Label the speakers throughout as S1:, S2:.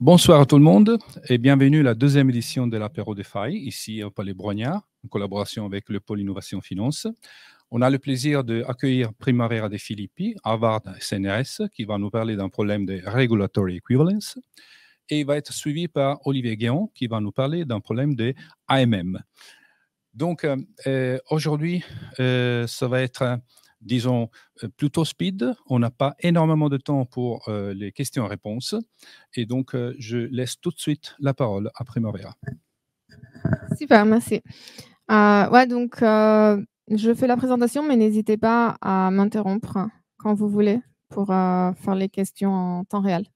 S1: Bonsoir à tout le monde et bienvenue à la deuxième édition de l'apéro des failles, ici au Palais Brognard, en collaboration avec le Pôle Innovation Finance. On a le plaisir d'accueillir Primavera de Filippi, Harvard CNRS, qui va nous parler d'un problème de regulatory equivalence. Et il va être suivi par Olivier Guéon, qui va nous parler d'un problème de AMM. Donc, euh, euh, aujourd'hui, euh, ça va être disons, euh, plutôt speed. On n'a pas énormément de temps pour euh, les questions-réponses. Et donc, euh, je laisse tout de suite la parole à Primavera.
S2: Super, merci. ouais, donc, je fais la présentation, mais n'hésitez pas à m'interrompre quand vous voulez pour faire les questions en temps réel.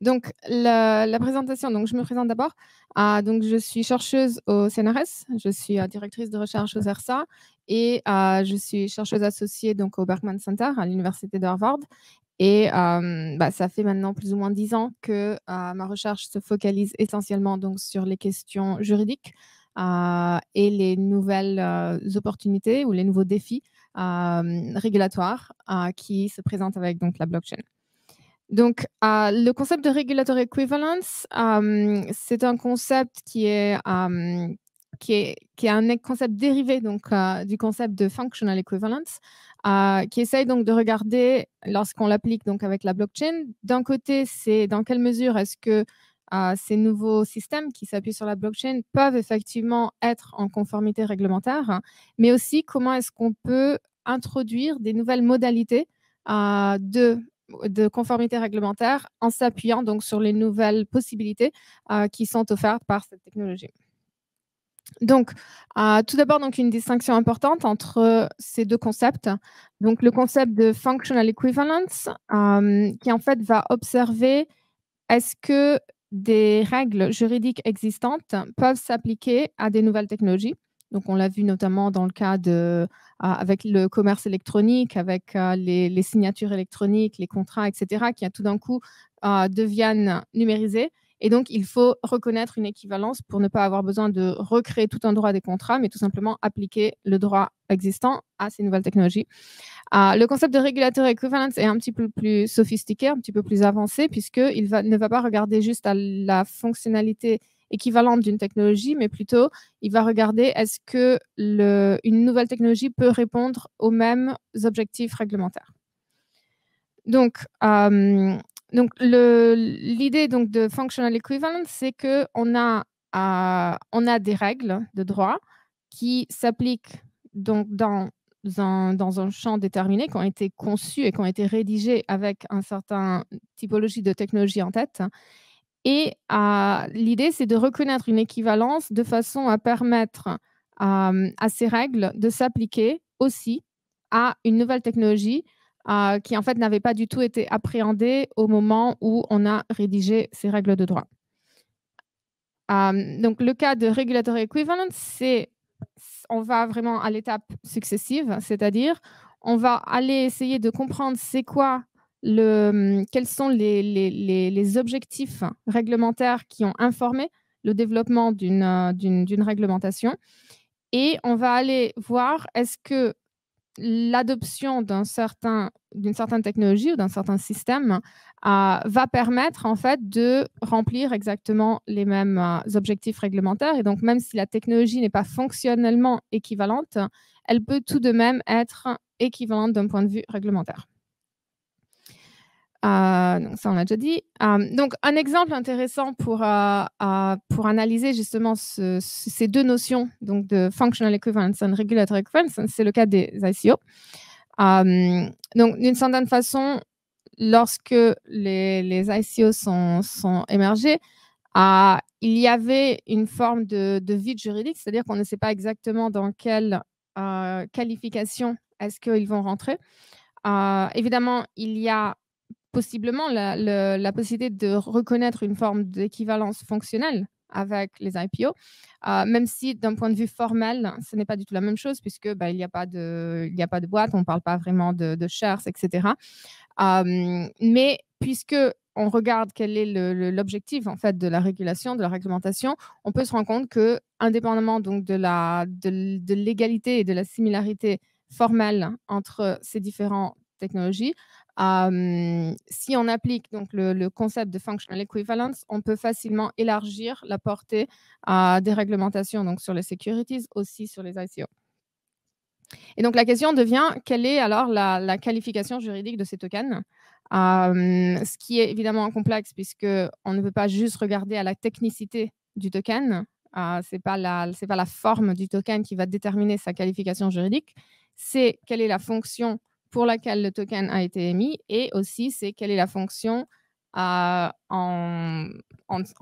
S2: Donc, la, présentation, donc je me présente d'abord. Ah, donc, je suis chercheuse au CNRS, je suis euh, directrice de recherche au ERSA et euh, je suis chercheuse associée donc, au Bergman Center à l'Université d'Harvard Et euh, bah, ça fait maintenant plus ou moins dix ans que ma recherche se focalise essentiellement donc, sur les questions juridiques et les nouvelles opportunités ou les nouveaux défis régulatoires qui se présentent avec donc, la blockchain. Donc, euh, le concept de regulatory equivalence, euh, c'est un concept qui est, euh, qui est, un e-, concept dérivé donc, du concept de functional equivalence, qui essaye donc de regarder, lorsqu'on l'applique donc avec la blockchain, d'un côté, c'est dans quelle mesure est-ce que ces nouveaux systèmes qui s'appuient sur la blockchain peuvent effectivement être en conformité réglementaire, hein, mais aussi comment est-ce qu'on peut introduire des nouvelles modalités de de conformité réglementaire en s'appuyant donc sur les nouvelles possibilités euh, qui sont offertes par cette technologie. Donc, euh, tout d'abord, donc une distinction importante entre ces deux concepts. Donc, le concept de functional equivalence, euh, qui en fait va observer est-ce que des règles juridiques existantes peuvent s'appliquer à des nouvelles technologies. Donc, on l'a vu notamment dans le cas de, ah, avec le commerce électronique, avec ah, les, signatures électroniques, les contrats, etc., qui ah, tout d'un coup deviennent numérisés. Et donc, il faut reconnaître une équivalence pour ne pas avoir besoin de recréer tout un droit des contrats, mais tout simplement appliquer le droit existant à ces nouvelles technologies. le concept de régulateur equivalence est un petit peu plus sophistiqué, un petit peu plus avancé, puisqu'il va, ne va pas regarder juste à la fonctionnalité équivalente d'une technologie, mais plutôt il va regarder est-ce que le, une nouvelle technologie peut répondre aux mêmes objectifs réglementaires. Donc, euh, donc l'idée donc de functional equivalent, c'est que on a euh, on a des règles de droit qui s'appliquent donc dans un, dans un champ déterminé, qui ont été conçues et qui ont été rédigées avec un certain typologie de technologie en tête, et ah, l'idée, c'est de reconnaître une équivalence de façon à permettre à ces règles de s'appliquer aussi à une nouvelle technologie ah, qui, en fait, n'avait pas du tout été appréhendée au moment où on a rédigé ces règles de droit. donc, le cas de regulatory equivalence, c'est on va vraiment à l'étape successive, c'est-à-dire on va aller essayer de comprendre c'est quoi le, hum, quels sont les, les, objectifs réglementaires qui ont informé le développement d'une euh, réglementation. Et on va aller voir est-ce que l'adoption d'une certain, certaine technologie ou d'un certain système euh, va permettre en fait de remplir exactement les mêmes euh, objectifs réglementaires. Et donc, même si la technologie n'est pas fonctionnellement équivalente, elle peut tout de même être équivalente d'un point de vue réglementaire. Euh, donc ça, on l'a déjà dit. Euh, donc, un exemple intéressant pour, euh, pour analyser justement ces deux notions donc de functional equivalence and regulatory equivalence, c'est le cas des ICO. donc, d'une certaine façon, lorsque les, les ICO sont, sont émergés, il y avait une forme de, de vide juridique, c'est-à-dire qu'on ne sait pas exactement dans quelle qualification est-ce qu'ils vont rentrer. évidemment, il y a possiblement la, possibilité de reconnaître une forme d'équivalence fonctionnelle avec les IPO, euh, même si d'un point de vue formel, ce n'est pas du tout la même chose, puisque bah, il n'y a, pas de, a pas de boîte, on ne parle pas vraiment de, shares, etc. Euh, mais puisque on regarde quel est l'objectif en fait de la régulation, de la réglementation, on peut se rendre compte que, indépendamment donc de la de, de l'égalité et de la similarité formelle entre ces différentes technologies, si on applique donc le, concept de functional equivalence, on peut facilement élargir la portée à des réglementations donc sur les securities, aussi sur les ICO. Et donc la question devient quelle est alors la, qualification juridique de ces tokens Ce qui est évidemment complexe puisque on ne peut pas juste regarder à la technicité du token. C'est ce n'est c'est pas, la forme du token qui va déterminer sa qualification juridique. C'est quelle est la fonction pour laquelle le token a été émis et aussi c'est quelle est la fonction euh, en,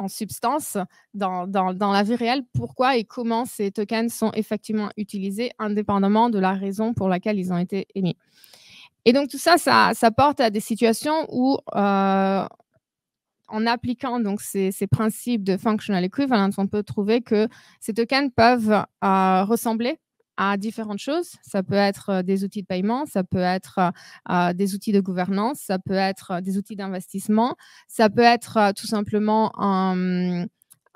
S2: substance dans, la vie réelle, pourquoi et comment ces tokens sont effectivement utilisés indépendamment de la raison pour laquelle ils ont été émis. Et donc tout ça, ça, porte à des situations où euh, en appliquant donc ces, principes de functional equivalence, on peut trouver que ces tokens peuvent euh, ressembler à différentes choses. Ça peut être euh, des outils de paiement, ça peut être euh, euh, des outils de gouvernance, ça peut être des outils d'investissement, ça peut être tout simplement un,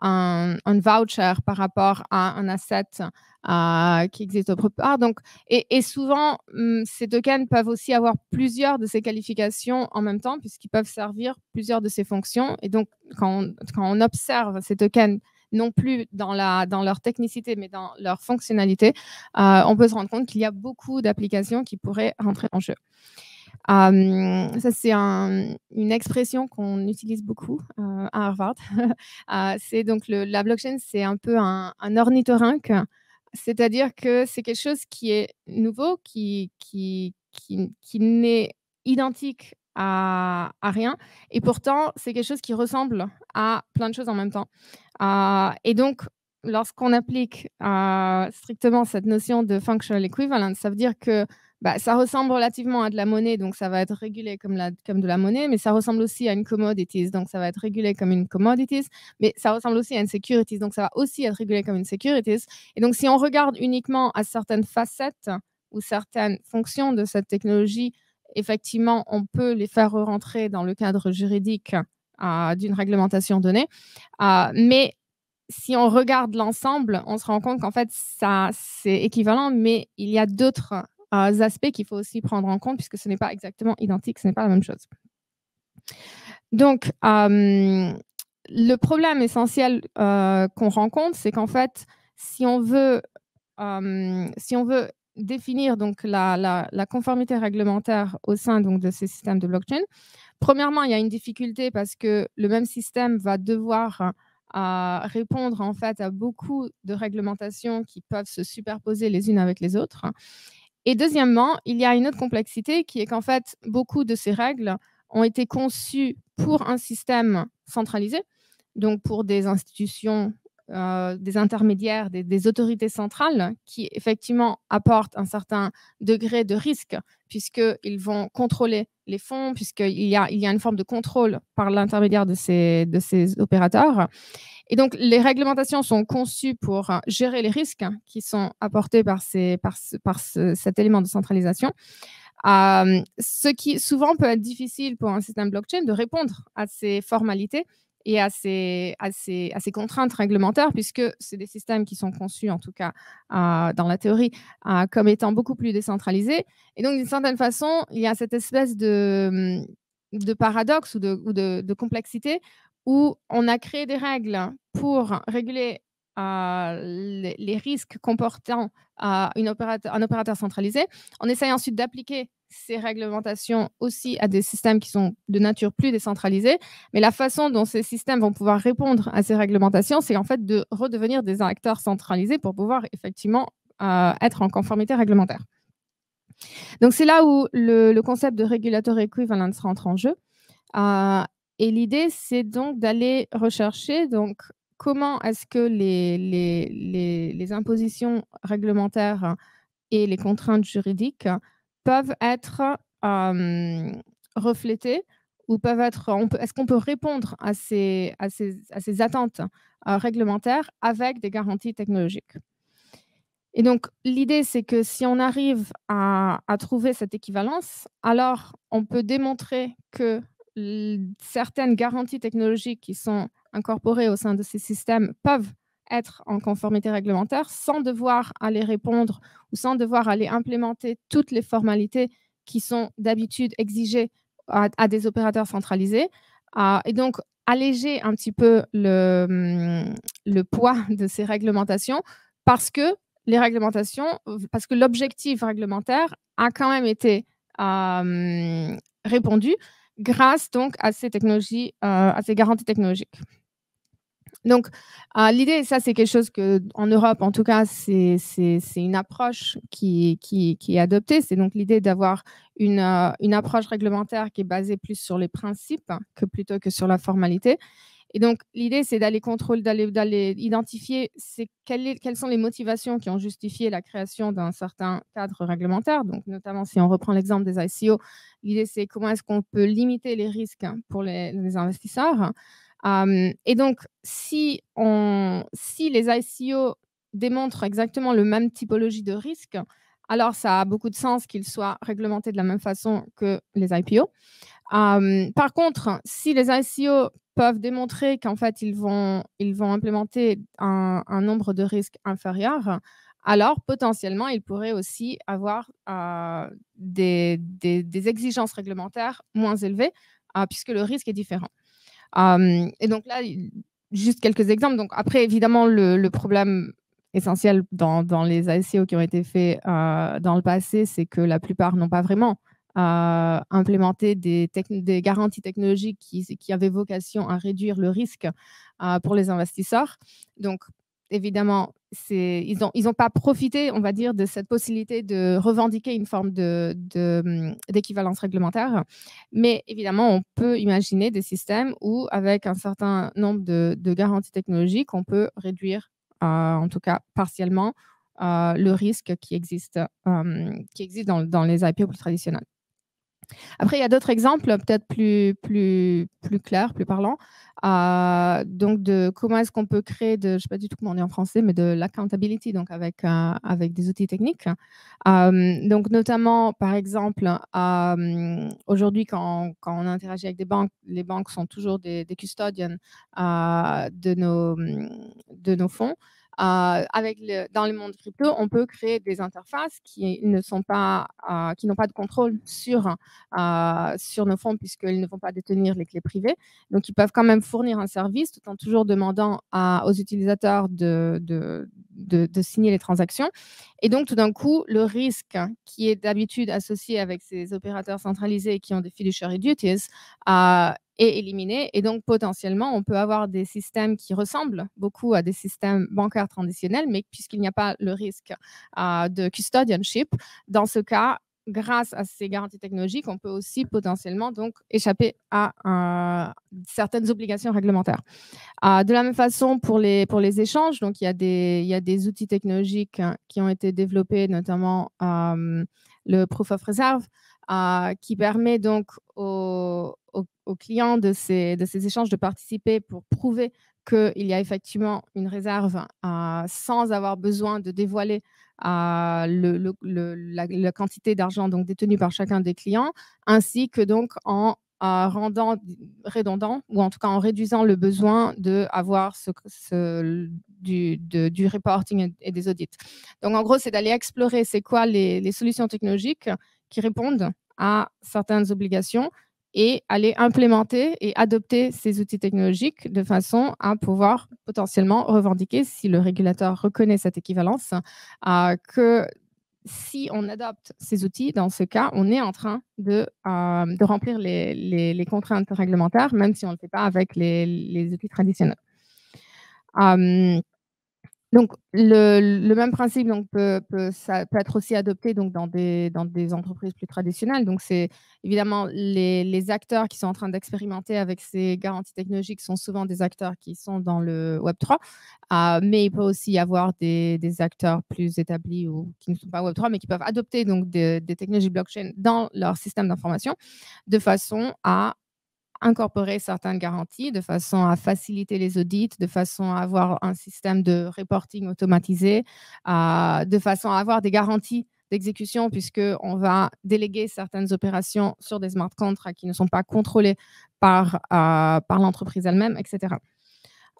S2: un, voucher par rapport à un asset qui existe au part. Ah, donc, et, souvent, hum, ces tokens peuvent aussi avoir plusieurs de ces qualifications en même temps, puisqu'ils peuvent servir plusieurs de ces fonctions. Et donc, quand on, quand on observe ces tokens non plus dans, leur technicité, mais dans leur fonctionnalité, euh, on peut se rendre compte qu'il y a beaucoup d'applications qui pourraient rentrer en jeu. Euh, ça, c'est une expression qu'on utilise beaucoup euh, à Harvard. c'est donc la blockchain, c'est un peu un, un ornithorynque, c'est-à-dire que c'est quelque chose qui est nouveau, qui n'est identique à, rien. Et pourtant, c'est quelque chose qui ressemble à plein de choses en même temps. Ah, et donc, lorsqu'on applique ah, strictement cette notion de functional equivalent, ça veut dire que bah, ça ressemble relativement à de la monnaie, donc ça va être régulé comme, la, comme de la monnaie, mais ça ressemble aussi à une commodities, donc ça va être régulé comme une commodities, mais ça ressemble aussi à une securities, donc ça va aussi être régulé comme une securities. Et donc si on regarde uniquement à certaines facettes ou certaines fonctions de cette technologie effectivement, on peut les faire rentrer dans le cadre juridique euh, d'une réglementation donnée. Euh, mais si on regarde l'ensemble, on se rend compte qu'en fait, ça, c'est équivalent, mais il y a d'autres euh, aspects qu'il faut aussi prendre en compte puisque ce n'est pas exactement identique, ce n'est pas la même chose. Donc, le problème essentiel qu'on rencontre, c'est qu'en fait, si on veut, si on veut définir donc la, conformité réglementaire au sein donc de ces systèmes de blockchain. Premièrement, il y a une difficulté parce que le même système va devoir euh, répondre en fait à beaucoup de réglementations qui peuvent se superposer les unes avec les autres. Et deuxièmement, il y a une autre complexité qui est qu'en fait beaucoup de ces règles ont été conçues pour un système centralisé, donc pour des institutions euh, des intermédiaires, des, autorités centrales qui effectivement apportent un certain degré de risque puisqu'ils vont contrôler les fonds, puisqu'il y a, y une forme de contrôle par l'intermédiaire de ces, opérateurs. Et donc, les réglementations sont conçues pour gérer les risques qui sont apportés par, cet élément de centralisation. Euh, ce qui souvent peut être difficile pour un système blockchain de répondre à ces formalités et à ces, contraintes réglementaires, puisque c'est des systèmes qui sont conçus, en tout cas dans la théorie, comme étant beaucoup plus décentralisés. Et donc, d'une certaine façon, il y a cette espèce de, hum, de paradoxe ou, de, complexité où on a créé des règles pour réguler ah, les, risques comportant ah, opérateur, un opérateur centralisé. On essaye ensuite d'appliquer ces réglementations aussi à des systèmes qui sont de nature plus décentralisée. Mais la façon dont ces systèmes vont pouvoir répondre à ces réglementations, c'est en fait de redevenir des acteurs centralisés pour pouvoir effectivement euh, être en conformité réglementaire. Donc c'est là où le, concept de équivalent se rentre en jeu. Euh, et l'idée, c'est donc d'aller rechercher donc, comment est-ce que les, les, les, impositions réglementaires et les contraintes juridiques peuvent être euh, reflétées ou peuvent être. Est-ce qu'on peut répondre à ces, à ces, à ces attentes euh, réglementaires avec des garanties technologiques et donc, l'idée, c'est que si on arrive à, à, trouver cette équivalence, alors on peut démontrer que certaines garanties technologiques qui sont incorporées au sein de ces systèmes peuvent être en conformité réglementaire sans devoir aller répondre ou sans devoir aller implémenter toutes les formalités qui sont d'habitude exigées à, des opérateurs centralisés. Euh, et donc, alléger un petit peu hum, le, poids de ces réglementations parce que les réglementations, parce que l'objectif réglementaire a quand même été hum, répondu grâce donc à ces technologies, euh, à ces garanties technologiques. Donc, ah, l'idée, ça, c'est quelque chose que, en Europe, en tout cas, c'est une approche qui, est adoptée. C'est donc l'idée d'avoir euh, une, approche réglementaire qui est basée plus sur les principes que plutôt que sur la formalité. Et donc, l'idée, c'est d'aller contrôler, d'aller identifier quelles, sont les motivations qui ont justifié la création d'un certain cadre réglementaire. Donc, notamment, si on reprend l'exemple des ICO, l'idée, c'est comment est-ce qu'on peut limiter les risques pour les investisseurs et donc, si, on, si les ICO démontrent exactement le même typologie de risque, alors ça a beaucoup de sens qu'ils soient réglementés de la même façon que les IPO. par contre, si les ICO peuvent démontrer qu'en fait, ils vont, ils vont implémenter un, nombre de risques inférieur, alors potentiellement, ils pourraient aussi avoir des, exigences réglementaires moins élevées, puisque le risque est différent et donc là, juste quelques exemples. Donc après, évidemment, le, problème essentiel dans, les ICO qui ont été faits euh, dans le passé, c'est que la plupart n'ont pas vraiment euh, implémenté des, des, garanties technologiques qui, avaient vocation à réduire le risque euh, pour les investisseurs. Donc, évidemment, ils n'ont ils pas profité, on va dire, de cette possibilité de revendiquer une forme hum, d'équivalence de, réglementaire. Mais évidemment, on peut imaginer des systèmes où, avec un certain nombre de, garanties technologiques, on peut réduire, euh, en tout cas partiellement, euh, le risque qui existe, hum, qui existe dans, les IPO plus traditionnels. Après, il y a d'autres exemples, peut-être plus, plus, plus clairs, plus parlants. Euh, donc, de comment est-ce qu'on peut créer de, je sais pas du tout comment on en français, mais de l'accountability, donc avec, euh, avec des outils techniques. Euh, donc, notamment, par exemple, aujourd'hui, quand, quand, on interagit avec des banques, les banques sont toujours des, custodians de, nos, de nos fonds. Euh, avec le, dans le monde crypto, on peut créer des interfaces qui ne sont pas, euh, qui n'ont pas de contrôle sur, euh, sur nos fonds puisqu'ils ne vont pas détenir les clés privées. Donc, ils peuvent quand même fournir un service tout en toujours demandant à, aux utilisateurs de, de, signer les transactions. Et donc, tout d'un coup, le risque qui est d'habitude associé avec ces opérateurs centralisés qui ont des fiduciary duties euh, est éliminé Et donc, potentiellement, on peut avoir des systèmes qui ressemblent beaucoup à des systèmes bancaires traditionnels, mais puisqu'il n'y a pas le risque euh, de custodianship, dans ce cas, grâce à ces garanties technologiques, on peut aussi potentiellement donc échapper à euh, certaines obligations réglementaires. Euh, de la même façon pour les, pour les échanges, donc il y, a des, il y a des outils technologiques hein, qui ont été développés, notamment le Proof of Reserve, ah, qui permet donc aux, clients de ces, de ces, échanges de participer pour prouver qu'il y a effectivement une réserve ah, sans avoir besoin de dévoiler ah, la, quantité d'argent donc détenue par chacun des clients, ainsi que donc en rendant redondant ou en tout cas en réduisant le besoin d'avoir ce, ce, du, reporting et des audits. Donc en gros, c'est d'aller explorer c'est quoi les, les solutions technologiques qui répondent à certaines obligations et aller implémenter et adopter ces outils technologiques de façon à pouvoir potentiellement revendiquer, si le régulateur reconnaît cette équivalence, euh, que si on adopte ces outils, dans ce cas, on est en train de, euh, remplir les, contraintes réglementaires, même si on ne le fait pas avec les, outils traditionnels. Euh, donc, le, même principe donc, peut, ça peut être aussi adopté donc, dans, des, des entreprises plus traditionnelles. Donc, c'est évidemment les, acteurs qui sont en train d'expérimenter avec ces garanties technologiques sont souvent des acteurs qui sont dans le Web3, ah, mais il peut aussi y avoir des, acteurs plus établis ou qui ne sont pas Web3, mais qui peuvent adopter donc, des technologies blockchain dans leur système d'information de façon à incorporer certaines garanties de façon à faciliter les audits, de façon à avoir un système de reporting automatisé, de façon à avoir des garanties d'exécution puisqu'on va déléguer certaines opérations sur des smart contracts qui ne sont pas contrôlés par, euh, par l'entreprise elle-même, etc.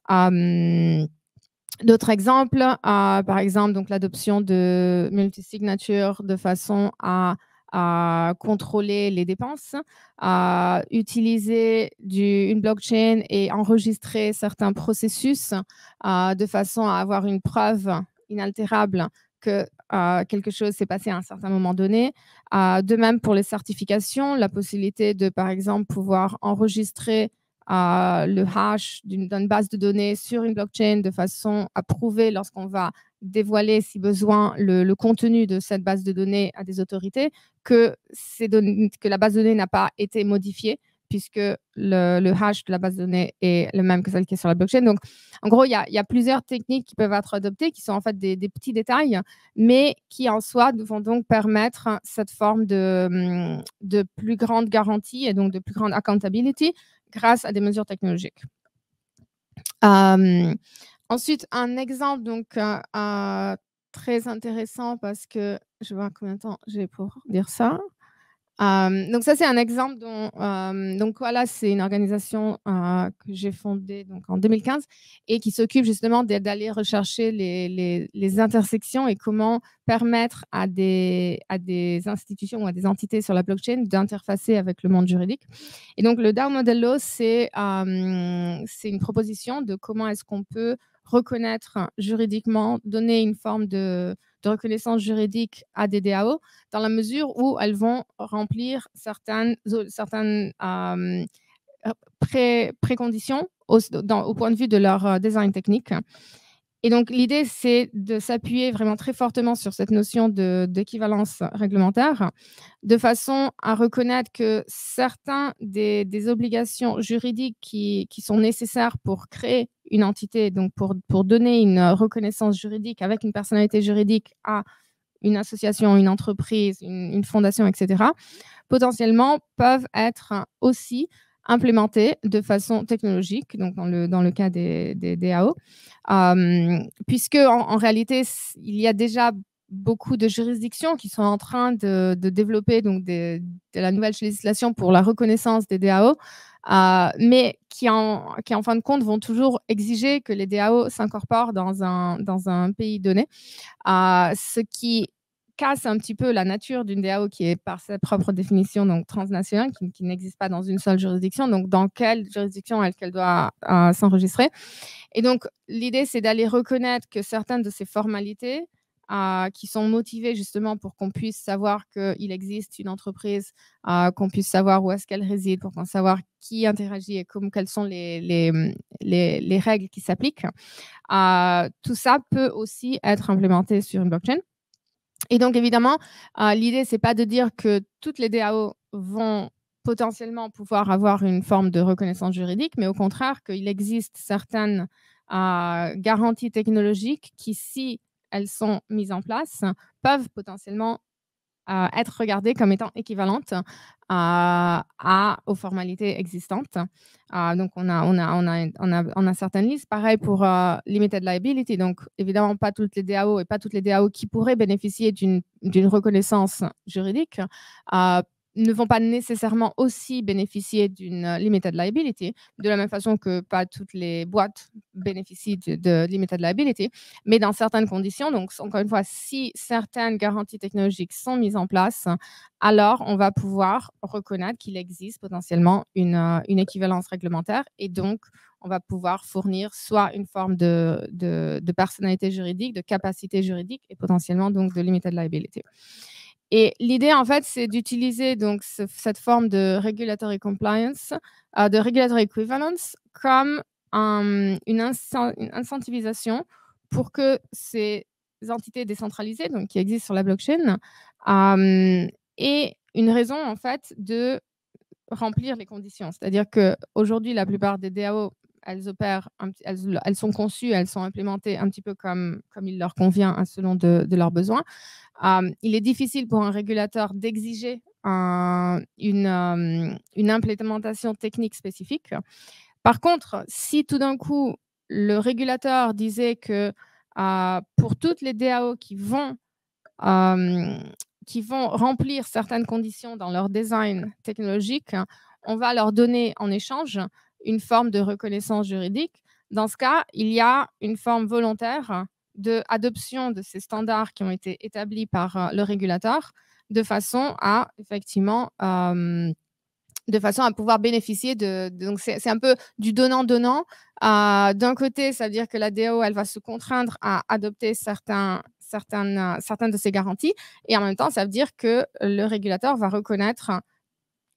S2: Hum, d'autres exemples, euh, par exemple, donc l'adoption de multisignature de façon à à contrôler les dépenses, à utiliser une blockchain et enregistrer certains processus de façon à avoir une preuve inaltérable que euh, quelque chose s'est passé à un certain moment donné. de même pour les certifications, la possibilité de, par exemple, pouvoir enregistrer le hash d'une base de données sur une blockchain de façon à prouver lorsqu'on va dévoiler, si besoin, le, contenu de cette base de données à des autorités, que, ces données, que la base de données n'a pas été modifiée puisque le, hash de la base de données est le même que celle qui est sur la blockchain. Donc, en gros, il y, a plusieurs techniques qui peuvent être adoptées, qui sont en fait des, des petits détails, mais qui en soi vont donc permettre cette forme de, de, plus grande garantie et donc de plus grande accountability grâce à des mesures technologiques. Hum, ensuite, un exemple donc euh, euh, très intéressant parce que je vois combien de temps j'ai pour dire ça donc ça, c'est un exemple. Dont, donc voilà, c'est une organisation que j'ai fondée donc, en 2015 et qui s'occupe justement d'aller rechercher les, les, intersections et comment permettre à des, à des institutions ou à des entités sur la blockchain d'interfacer avec le monde juridique. Et donc le DAO Model Law, c'est une proposition de comment est-ce qu'on peut reconnaître juridiquement, donner une forme de de reconnaissance juridique à des DAO, dans la mesure où elles vont remplir certaines, certaines euh, pré préconditions au, point de vue de leur euh, design technique. Et donc, l'idée, c'est de s'appuyer vraiment très fortement sur cette notion d'équivalence réglementaire, de façon à reconnaître que certains des, obligations juridiques qui, sont nécessaires pour créer une entité, donc pour, donner une reconnaissance juridique avec une personnalité juridique à une association, une entreprise, une fondation, etc., potentiellement peuvent être aussi implémenté de façon technologique, donc dans le, dans le cas des, DAO, euh, puisque en, réalité, il y a déjà beaucoup de juridictions qui sont en train de, développer donc de la nouvelle législation pour la reconnaissance des DAO, euh, mais qui en, qui en fin de compte vont toujours exiger que les DAO s'incorporent dans un, dans un pays donné, euh, ce qui casse un petit peu la nature d'une DAO qui est par sa propre définition donc transnationale, qui, n'existe pas dans une seule juridiction, donc dans quelle juridiction elle, qu'elle doit euh, s'enregistrer. Et donc l'idée, c'est d'aller reconnaître que certaines de ces formalités euh, qui sont motivées justement pour qu'on puisse savoir qu'il existe une entreprise, euh, qu'on puisse savoir où est-ce qu'elle réside, pour qu'on savoir qui interagit et comme, quelles sont les, les, les, les règles qui s'appliquent. tout ça peut aussi être implémenté sur une blockchain. Et donc, évidemment, euh, l'idée, ce n'est pas de dire que toutes les DAO vont potentiellement pouvoir avoir une forme de reconnaissance juridique, mais au contraire, qu'il existe certaines euh, garanties technologiques qui, si elles sont mises en place, peuvent potentiellement être regardée comme étant équivalente euh, à, aux formalités existantes. Euh, donc, on a, on, a, on, a, on, a, on a certaines listes. Pareil pour euh, Limited Liability. Donc, évidemment, pas toutes les DAO et pas toutes les DAO qui pourraient bénéficier d'une reconnaissance juridique ne vont pas nécessairement aussi bénéficier d'une euh, limited liability, de la même façon que pas toutes les boîtes bénéficient de, de limited liability, mais dans certaines conditions. Donc, encore une fois, si certaines garanties technologiques sont mises en place, alors on va pouvoir reconnaître qu'il existe potentiellement une, euh, équivalence réglementaire et donc on va pouvoir fournir soit une forme de, de personnalité juridique, de capacité juridique et potentiellement donc de limited liability. Et l'idée, en fait, c'est d'utiliser donc cette forme de regulatory compliance, euh, de regulatory equivalence, comme une, incitation incentivisation pour que ces entités décentralisées, donc qui existent sur la blockchain, euh, aient une raison, en fait, de remplir les conditions. C'est-à-dire qu'aujourd'hui, la plupart des DAO elles opèrent, elles, sont conçues, elles sont implémentées un petit peu comme, comme il leur convient hein, selon de, leurs besoins. il est difficile pour un régulateur d'exiger une, une implémentation technique spécifique. Par contre, si tout d'un coup, le régulateur disait que euh, pour toutes les DAO qui vont, qui vont remplir certaines conditions dans leur design technologique, on va leur donner en échange une forme de reconnaissance juridique. Dans ce cas, il y a une forme volontaire d'adoption de, de ces standards qui ont été établis par euh, le régulateur de façon à effectivement euh, de façon à pouvoir bénéficier de, donc c'est un peu du donnant donnant euh, d'un côté ça veut dire que la DO elle va se contraindre à adopter certains certaines certaines de ces garanties et en même temps ça veut dire que le régulateur va reconnaître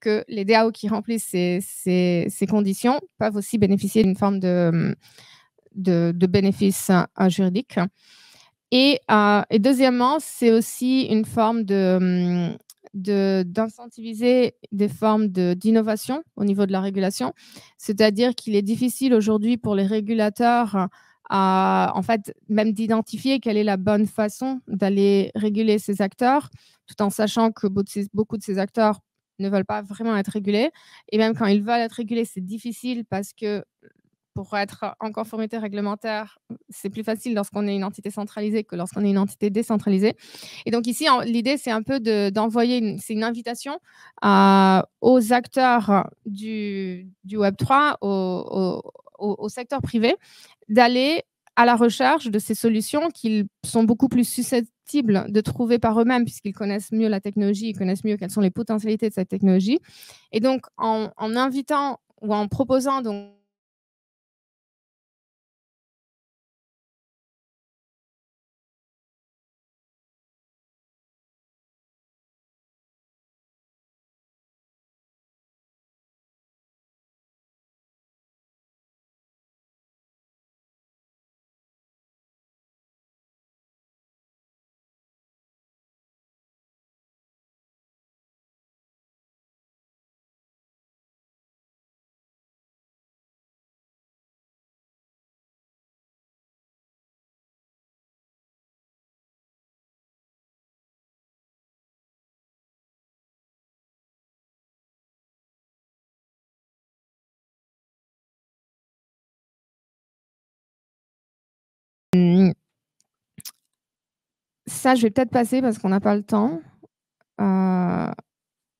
S2: que les DAO qui remplissent ces, conditions peuvent aussi bénéficier d'une forme de, de, de bénéfice euh, juridique. Et, euh, et deuxièmement, c'est aussi une forme de, mm, d'incentiviser des formes d'innovation au niveau de la régulation. C'est-à-dire qu'il est difficile aujourd'hui pour les régulateurs à, en fait, même d'identifier quelle est la bonne façon d'aller réguler ces acteurs, tout en sachant que beaucoup de ces acteurs ne veulent pas vraiment être régulés. Et même quand ils veulent être régulés, c'est difficile parce que pour être en conformité réglementaire, c'est plus facile lorsqu'on est une entité centralisée que lorsqu'on est une entité décentralisée. Et donc ici, l'idée, c'est un peu d'envoyer, c'est une invitation euh, aux acteurs du, Web3, au secteur privé, d'aller à la recherche de ces solutions qu'ils sont beaucoup plus susceptibles de trouver par eux-mêmes puisqu'ils connaissent mieux la technologie, ils connaissent mieux quelles sont les potentialités de cette technologie. Et donc, en, en invitant ou en proposant donc je vais peut-être passer parce qu'on n'a pas le temps. Euh,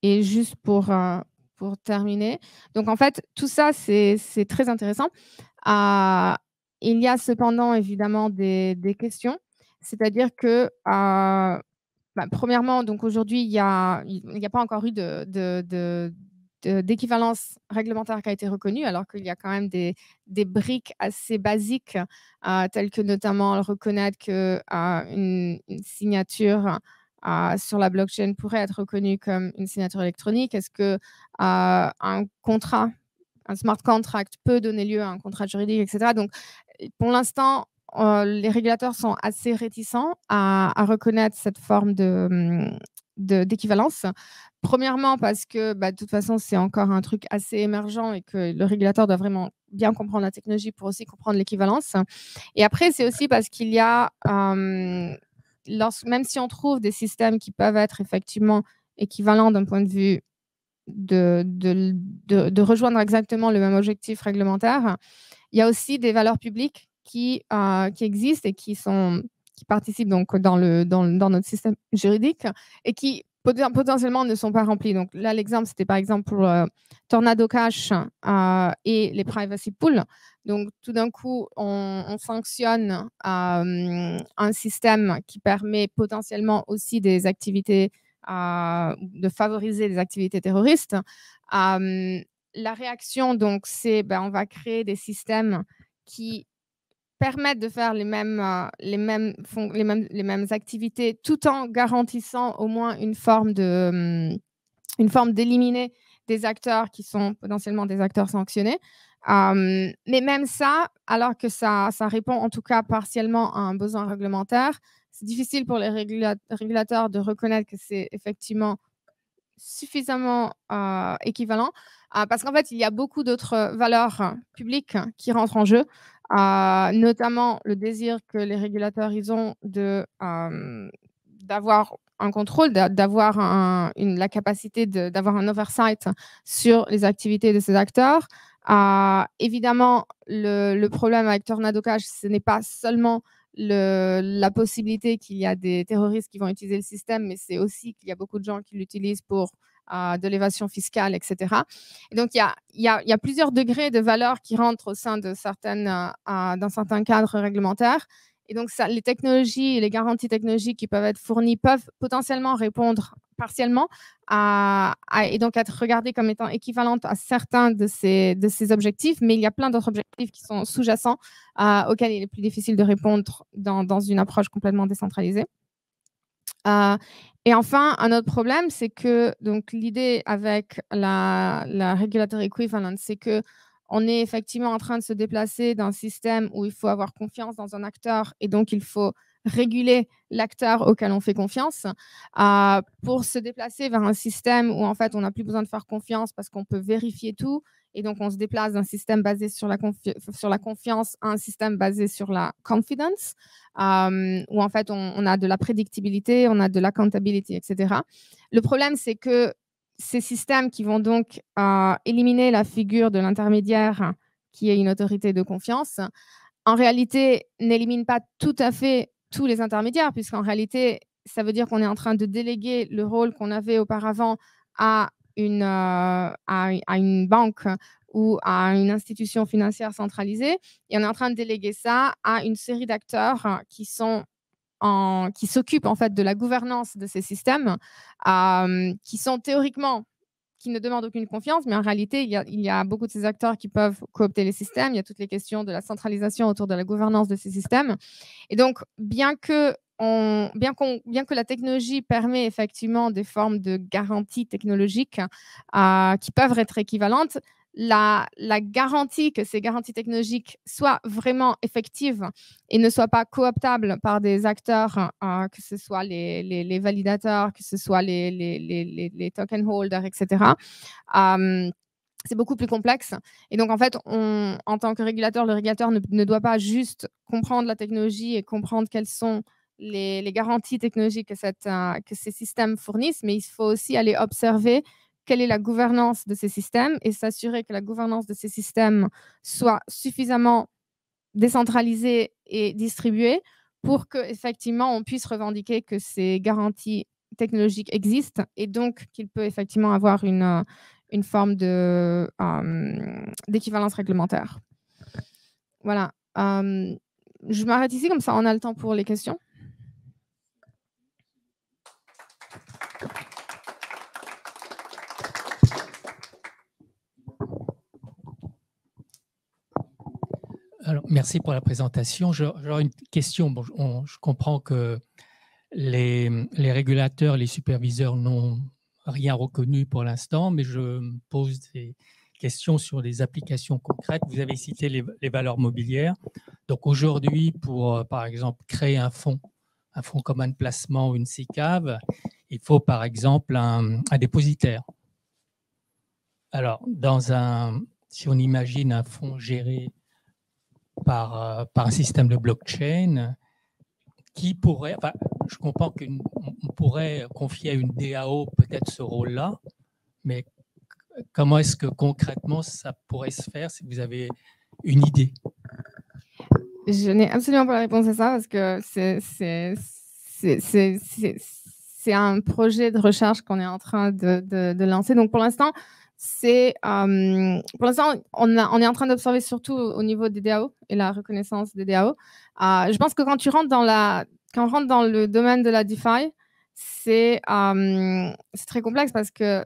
S2: et juste pour, euh, pour terminer, donc en fait, tout ça, c'est très intéressant. Euh, il y a cependant évidemment des, questions, c'est-à-dire que, bah, premièrement, donc aujourd'hui, il n'y a, il n'y a pas encore eu de, d'équivalence réglementaire qui a été reconnue, alors qu'il y a quand même des, briques assez basiques, euh, telles que notamment reconnaître qu'une euh, une, signature euh, sur la blockchain pourrait être reconnue comme une signature électronique. Est-ce que un contrat, un smart contract peut donner lieu à un contrat juridique, etc. Donc, pour l'instant, les régulateurs sont assez réticents à reconnaître cette forme de, hum, d'équivalence. Premièrement, parce que bah, de toute façon, c'est encore un truc assez émergent et que le régulateur doit vraiment bien comprendre la technologie pour aussi comprendre l'équivalence. Et après, c'est aussi parce qu'il y a, même si on trouve des systèmes qui peuvent être effectivement équivalents d'un point de vue de, de, rejoindre exactement le même objectif réglementaire, il y a aussi des valeurs publiques qui, euh, qui existent et qui sont qui participent donc dans, le, dans, notre système juridique et qui potentiellement ne sont pas remplis. Donc là, l'exemple, c'était par exemple pour euh, Tornado Cash euh, et les Privacy Pools. Donc tout d'un coup, on, sanctionne euh, un système qui permet potentiellement aussi des activités, de favoriser des activités terroristes. la réaction, donc, c'est ben, on va créer des systèmes qui permettre de faire les mêmes, euh, les, mêmes les, mêmes, activités tout en garantissant au moins une forme de hmm, une forme d'éliminer des acteurs qui sont potentiellement des acteurs sanctionnés. Euh, mais même ça, alors que ça, ça répond en tout cas partiellement à un besoin réglementaire, c'est difficile pour les régulateurs de reconnaître que c'est effectivement suffisamment euh, équivalent, parce qu'en fait, il y a beaucoup d'autres valeurs publiques qui rentrent en jeu, notamment le désir que les régulateurs ont de d'avoir un contrôle, d'avoir la capacité d'avoir un oversight sur les activités de ces acteurs. Ah, évidemment, le, problème avec Tornado Cash, ce n'est pas seulement la possibilité qu'il y a des terroristes qui vont utiliser le système, mais c'est aussi qu'il y a beaucoup de gens qui l'utilisent pour de l'évasion fiscale, etc. Et donc, il y a, plusieurs degrés de valeur qui rentrent au sein de certaines, euh, d'un certain cadre réglementaire. Et donc, ça, les technologies les garanties technologiques qui peuvent être fournies peuvent potentiellement répondre partiellement et donc être regardées comme étant équivalentes à certains de ces, objectifs, mais il y a plein d'autres objectifs qui sont sous-jacents euh, auxquels il est plus difficile de répondre dans une approche complètement décentralisée. Euh, et enfin, un autre problème, c'est que l'idée avec la, la regulatory equivalence, c'est que on est effectivement en train de se déplacer d'un système où il faut avoir confiance dans un acteur et donc il faut réguler l'acteur auquel on fait confiance euh, pour se déplacer vers un système où en fait on n'a plus besoin de faire confiance parce qu'on peut vérifier tout, et donc, on se déplace d'un système basé sur la, confiance à un système basé sur la confidence, euh, où en fait, on, a de la prédictibilité, on a de l'accountability, etc. Le problème, c'est que ces systèmes qui vont donc euh, éliminer la figure de l'intermédiaire, qui est une autorité de confiance, en réalité, n'éliminent pas tout à fait tous les intermédiaires, puisqu'en réalité, ça veut dire qu'on est en train de déléguer le rôle qu'on avait auparavant à une, euh, à, une banque ou à une institution financière centralisée. Et on est en train de déléguer ça à une série d'acteurs qui sont en, qui s'occupent en fait de la gouvernance de ces systèmes, euh, qui sont théoriquement qui ne demandent aucune confiance, mais en réalité, il y, a, il y, a, beaucoup de ces acteurs qui peuvent coopter les systèmes. Il y a toutes les questions de la centralisation autour de la gouvernance de ces systèmes. Et donc, bien que bien, que la technologie permet effectivement des formes de garanties technologiques euh, qui peuvent être équivalentes, la, la, garantie que ces garanties technologiques soient vraiment effectives et ne soient pas cooptables par des acteurs, euh, que ce soit les, validateurs, que ce soit les, les token holders, etc. Euh, c'est beaucoup plus complexe. Et donc, en fait, en tant que régulateur, le régulateur ne, ne, doit pas juste comprendre la technologie et comprendre quelles sont les, garanties technologiques euh, que, ces systèmes fournissent, mais il faut aussi aller observer quelle est la gouvernance de ces systèmes et s'assurer que la gouvernance de ces systèmes soit suffisamment décentralisée et distribuée pour qu'effectivement on puisse revendiquer que ces garanties technologiques existent et donc qu'il peut effectivement avoir une, euh, forme euh, d'équivalence réglementaire. Voilà. je m'arrête ici, comme ça on a le temps pour les questions.
S3: Merci pour la présentation. J'aurais une question. Bon, je comprends que les, régulateurs, les superviseurs n'ont rien reconnu pour l'instant, mais je me pose des questions sur des applications concrètes. Vous avez cité les, valeurs mobilières. Donc aujourd'hui, pour euh, par exemple créer un fonds, un fonds commun de placement ou une SICAV, il faut par exemple un, dépositaire. Alors, dans un, si on imagine un fonds géré par, un euh, système de blockchain qui pourrait, je comprends qu'on pourrait confier à une DAO peut-être ce rôle-là, mais comment est-ce que concrètement ça pourrait se faire si vous avez une idée
S2: Je n'ai absolument pas la réponse à ça parce que c'est un projet de recherche qu'on est en train de lancer. Donc pour l'instant, c'est euh, pour l'instant, on, est en train d'observer surtout au niveau des DAO et la reconnaissance des DAO. Euh, je pense que quand tu rentres dans la, quand on rentre dans le domaine de la DeFi, euh, c'est très complexe parce que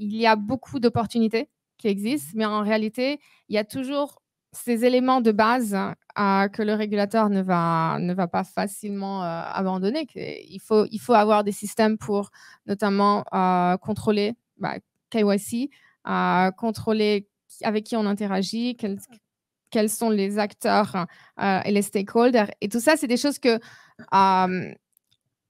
S2: il y a beaucoup d'opportunités qui existent, mais en réalité, il y a toujours ces éléments de base que le régulateur ne va, pas facilement abandonner. Il faut, avoir des systèmes pour notamment contrôler bah, KYC, à contrôler avec qui on interagit, quels, sont les acteurs euh, et les stakeholders. Et tout ça, c'est des choses que euh,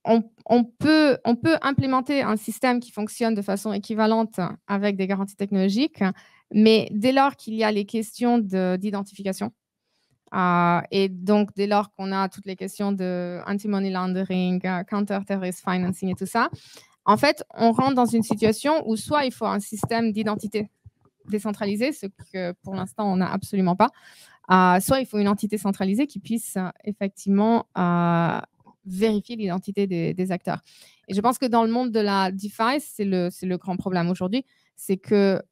S2: on, peut, on peut implémenter un système qui fonctionne de façon équivalente avec des garanties technologiques, mais dès lors qu'il y a les questions d'identification, euh, et donc, dès lors qu'on a toutes les questions de anti-money laundering, counter-terrorist financing et tout ça, en fait, on rentre dans une situation où soit il faut un système d'identité décentralisé, ce que pour l'instant on n'a absolument pas, euh, soit il faut une entité centralisée qui puisse euh, effectivement euh, vérifier l'identité des, acteurs. Et je pense que dans le monde de la DeFi, c'est le, le, grand problème aujourd'hui, c'est qu'il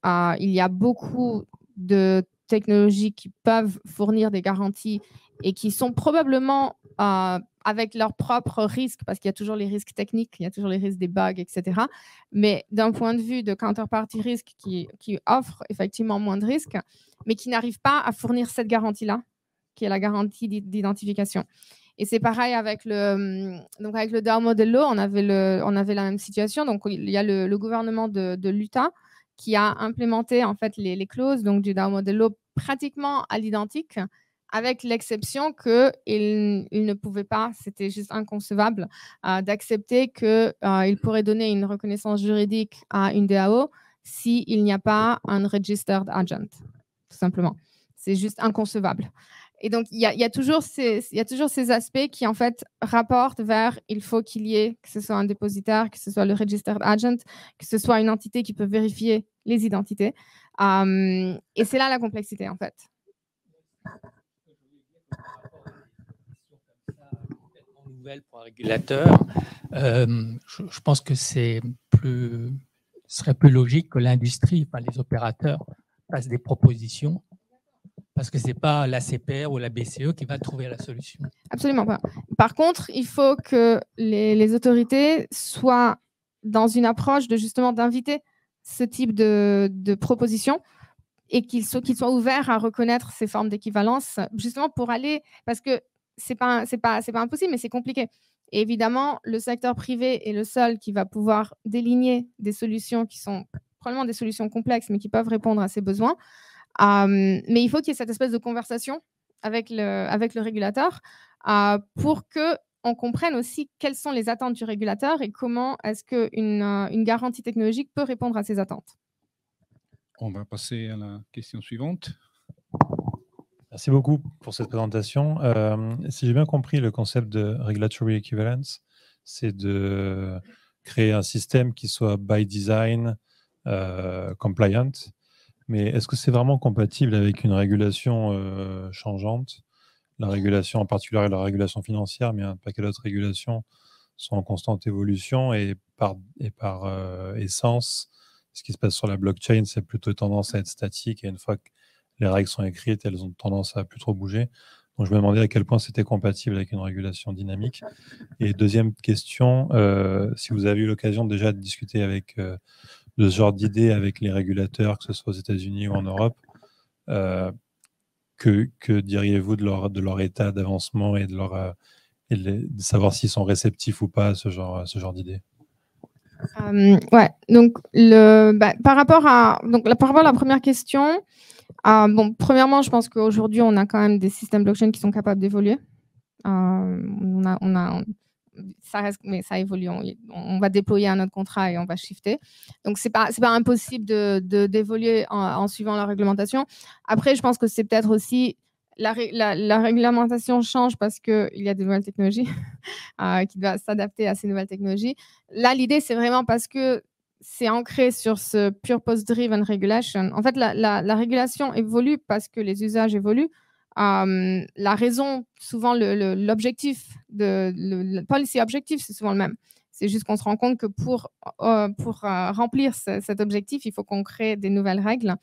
S2: y a beaucoup de technologies qui peuvent fournir des garanties et qui sont probablement avec leurs propres risques, parce qu'il y a toujours les risques techniques, il y a toujours les risques des bugs, etc. Mais d'un point de vue de counterparty risque qui, offre effectivement moins de risques, mais qui n'arrive pas à fournir cette garantie-là, qui est la garantie d'identification. Et c'est pareil avec le, hum, donc avec le Dow Model on avait, le, on avait la même situation. Donc, il y a le, gouvernement de, l'Utah qui a implémenté en fait les, clauses donc, du Dow Model pratiquement à l'identique, avec l'exception qu'il il ne pouvait pas, c'était juste inconcevable, euh, d'accepter qu'il euh, il pourrait donner une reconnaissance juridique à une DAO s'il il n'y a pas un registered agent, tout simplement. C'est juste inconcevable. Et donc, il y, a toujours ces, toujours ces aspects qui, en fait, rapportent vers il faut qu'il y ait, que ce soit un dépositaire, que ce soit le registered agent, que ce soit une entité qui peut vérifier les identités. Euh, et c'est là la complexité, en fait.
S3: pour un régulateur. Euh, je, pense que c'est plus serait plus logique que l'industrie, enfin les opérateurs, fassent des propositions parce que ce n'est pas la CPR ou la BCE qui va trouver la solution.
S2: Absolument pas. Par contre, il faut que les, les autorités soient dans une approche de justement d'inviter ce type de, de propositions et qu'ils soient, qu'ils soient ouverts à reconnaître ces formes d'équivalence, justement pour aller, parce que c'est pas c'est pas impossible, mais c'est compliqué. évidemment, le secteur privé est le seul qui va pouvoir déligner des solutions qui sont probablement des solutions complexes, mais qui peuvent répondre à ces besoins. Hum, mais il faut qu'il y ait cette espèce de conversation avec le, avec le régulateur euh, pour que on comprenne aussi quelles sont les attentes du régulateur et comment est-ce qu'une euh, une garantie technologique peut répondre à ces attentes.
S1: On va passer à la question suivante. Merci
S4: beaucoup pour cette présentation. Euh, si j'ai bien compris, le concept de regulatory equivalence, c'est de créer un système qui soit by design euh, compliant. Mais est-ce que c'est vraiment compatible avec une régulation euh, changeante La régulation en particulier, la régulation financière, mais un paquet d'autres régulations sont en constante évolution et par, et par essence, ce qui se passe sur la blockchain, c'est plutôt tendance à être statique. Et une fois que les règles sont écrites, elles ont tendance à plus trop bouger. Donc je me demandais à quel point c'était compatible avec une régulation dynamique. Et deuxième question, euh, si vous avez eu l'occasion déjà de discuter avec euh, de ce genre d'idées avec les régulateurs, que ce soit aux États-Unis ou en Europe, euh, que, que diriez-vous de leur, de leur état d'avancement et de leur savoir s'ils sont réceptifs ou pas à ce genre, ce genre d'idées
S2: Ouais, donc le, bah, par rapport à donc par rapport à la première question. Euh, bon, premièrement, je pense qu'aujourd'hui, on a quand même des systèmes blockchain qui sont capables d'évoluer. Euh, on a, ça reste, mais ça évolue. On, va déployer un autre contrat et on va shifter. Donc, ce n'est pas, pas impossible d'évoluer de, d'évoluer en, suivant la réglementation. Après, je pense que c'est peut-être aussi la, la, réglementation change parce qu'il y a des nouvelles technologies euh, qui doivent s'adapter à ces nouvelles technologies. Là, l'idée, c'est vraiment parce que c'est ancré sur ce purpose-driven regulation. En fait, la, régulation évolue parce que les usages évoluent. Euh, la raison, souvent l'objectif, le, de, le, policy objectif, c'est souvent le même. C'est juste qu'on se rend compte que pour, euh, pour euh, remplir cet objectif, il faut qu'on crée des nouvelles règles.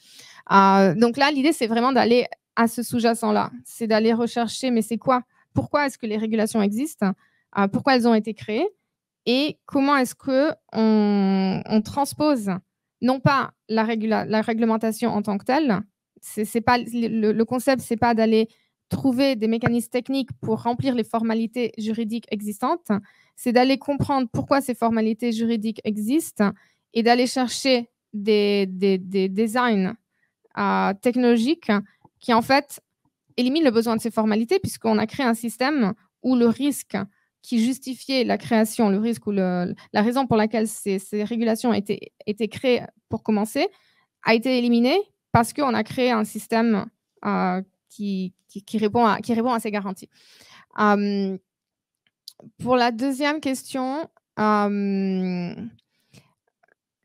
S2: donc là, l'idée, c'est vraiment d'aller à ce sous-jacent-là. C'est d'aller rechercher, mais c'est quoi Pourquoi est-ce que les régulations existent Pourquoi elles ont été créées et comment est-ce que on, transpose non pas la, réglementation en tant que telle, c'est pas le, le concept, c'est pas d'aller trouver des mécanismes techniques pour remplir les formalités juridiques existantes, c'est d'aller comprendre pourquoi ces formalités juridiques existent et d'aller chercher des, designs euh, technologiques qui en fait éliminent le besoin de ces formalités puisqu'on a créé un système où le risque qui justifiait la création, le risque ou la raison pour laquelle ces, régulations étaient, créées pour commencer, a été éliminée parce qu'on a créé un système euh, qui, répond à, ces garanties. Hum, pour la deuxième question, hum,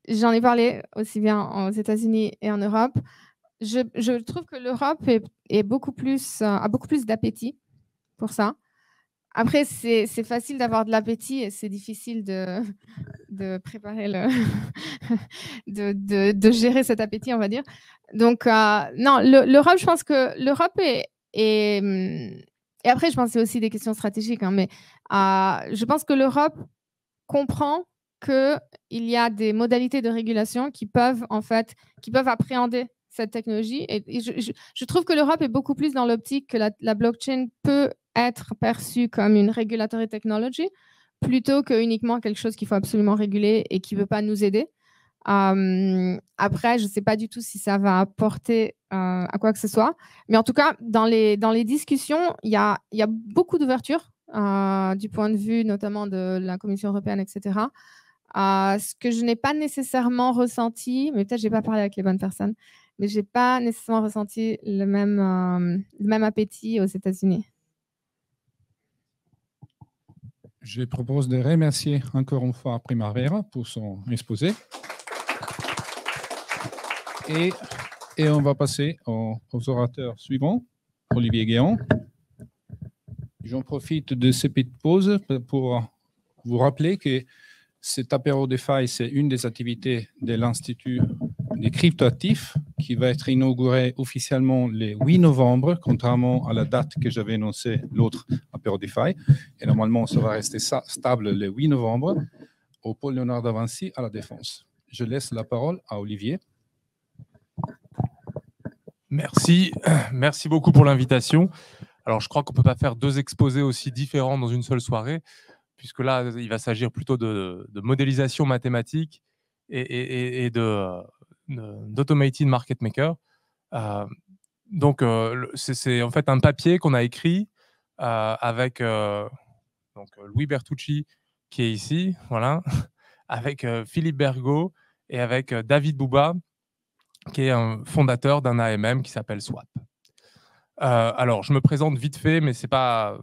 S2: j'en ai parlé aussi bien aux États-Unis et en Europe. Je, trouve que l'Europe a beaucoup plus d'appétit pour ça. Après, c'est facile d'avoir de l'appétit et c'est difficile de, de préparer le. de, de, gérer cet appétit, on va dire. Donc, euh, non, l'Europe, je pense que l'Europe est, hum, et après, je pense que c'est aussi des questions stratégiques, hein, mais euh, je pense que l'Europe comprend qu'il y a des modalités de régulation qui peuvent, en fait, qui peuvent appréhender cette technologie. Et, je, je, trouve que l'Europe est beaucoup plus dans l'optique que la, la blockchain peut être perçu comme une regulatory technology plutôt que uniquement quelque chose qu'il faut absolument réguler et qui ne veut pas nous aider. Hum, après, je ne sais pas du tout si ça va apporter euh, à quoi que ce soit. Mais en tout cas, dans les, dans les discussions, il y a, beaucoup d'ouverture euh, du point de vue notamment de la Commission européenne, etc. Euh, ce que je n'ai pas nécessairement ressenti, mais peut-être je n'ai pas parlé avec les bonnes personnes, mais je n'ai pas nécessairement ressenti le même, le même appétit aux États-Unis.
S1: je propose de remercier encore une fois Primavera pour son exposé. Et, et on va passer aux, orateurs suivants. Olivier Guéant. J'en profite de cette petite pause pour vous rappeler que cet apéro faille, c'est une des activités de l'Institut des cryptoactifs qui va être inauguré officiellement le 8 novembre, contrairement à la date que j'avais énoncée l'autre à Perodify. Et normalement, ça va rester stable le 8 novembre au pôle Léonard d'Avancy, à la Défense. Je laisse la parole à Olivier.
S5: Merci, merci beaucoup pour l'invitation. Alors, je crois qu'on ne peut pas faire deux exposés aussi différents dans une seule soirée, puisque là, il va s'agir plutôt de, modélisation mathématique et de, d'Automated Market Maker. Euh, donc, euh, c'est en fait un papier qu'on a écrit euh, avec donc, Louis Bertucci, qui est ici, voilà, avec Philippe Bergot et avec David Bouba, qui est un fondateur d'un AMM qui s'appelle Swap. alors, je me présente vite fait, mais c'est pas.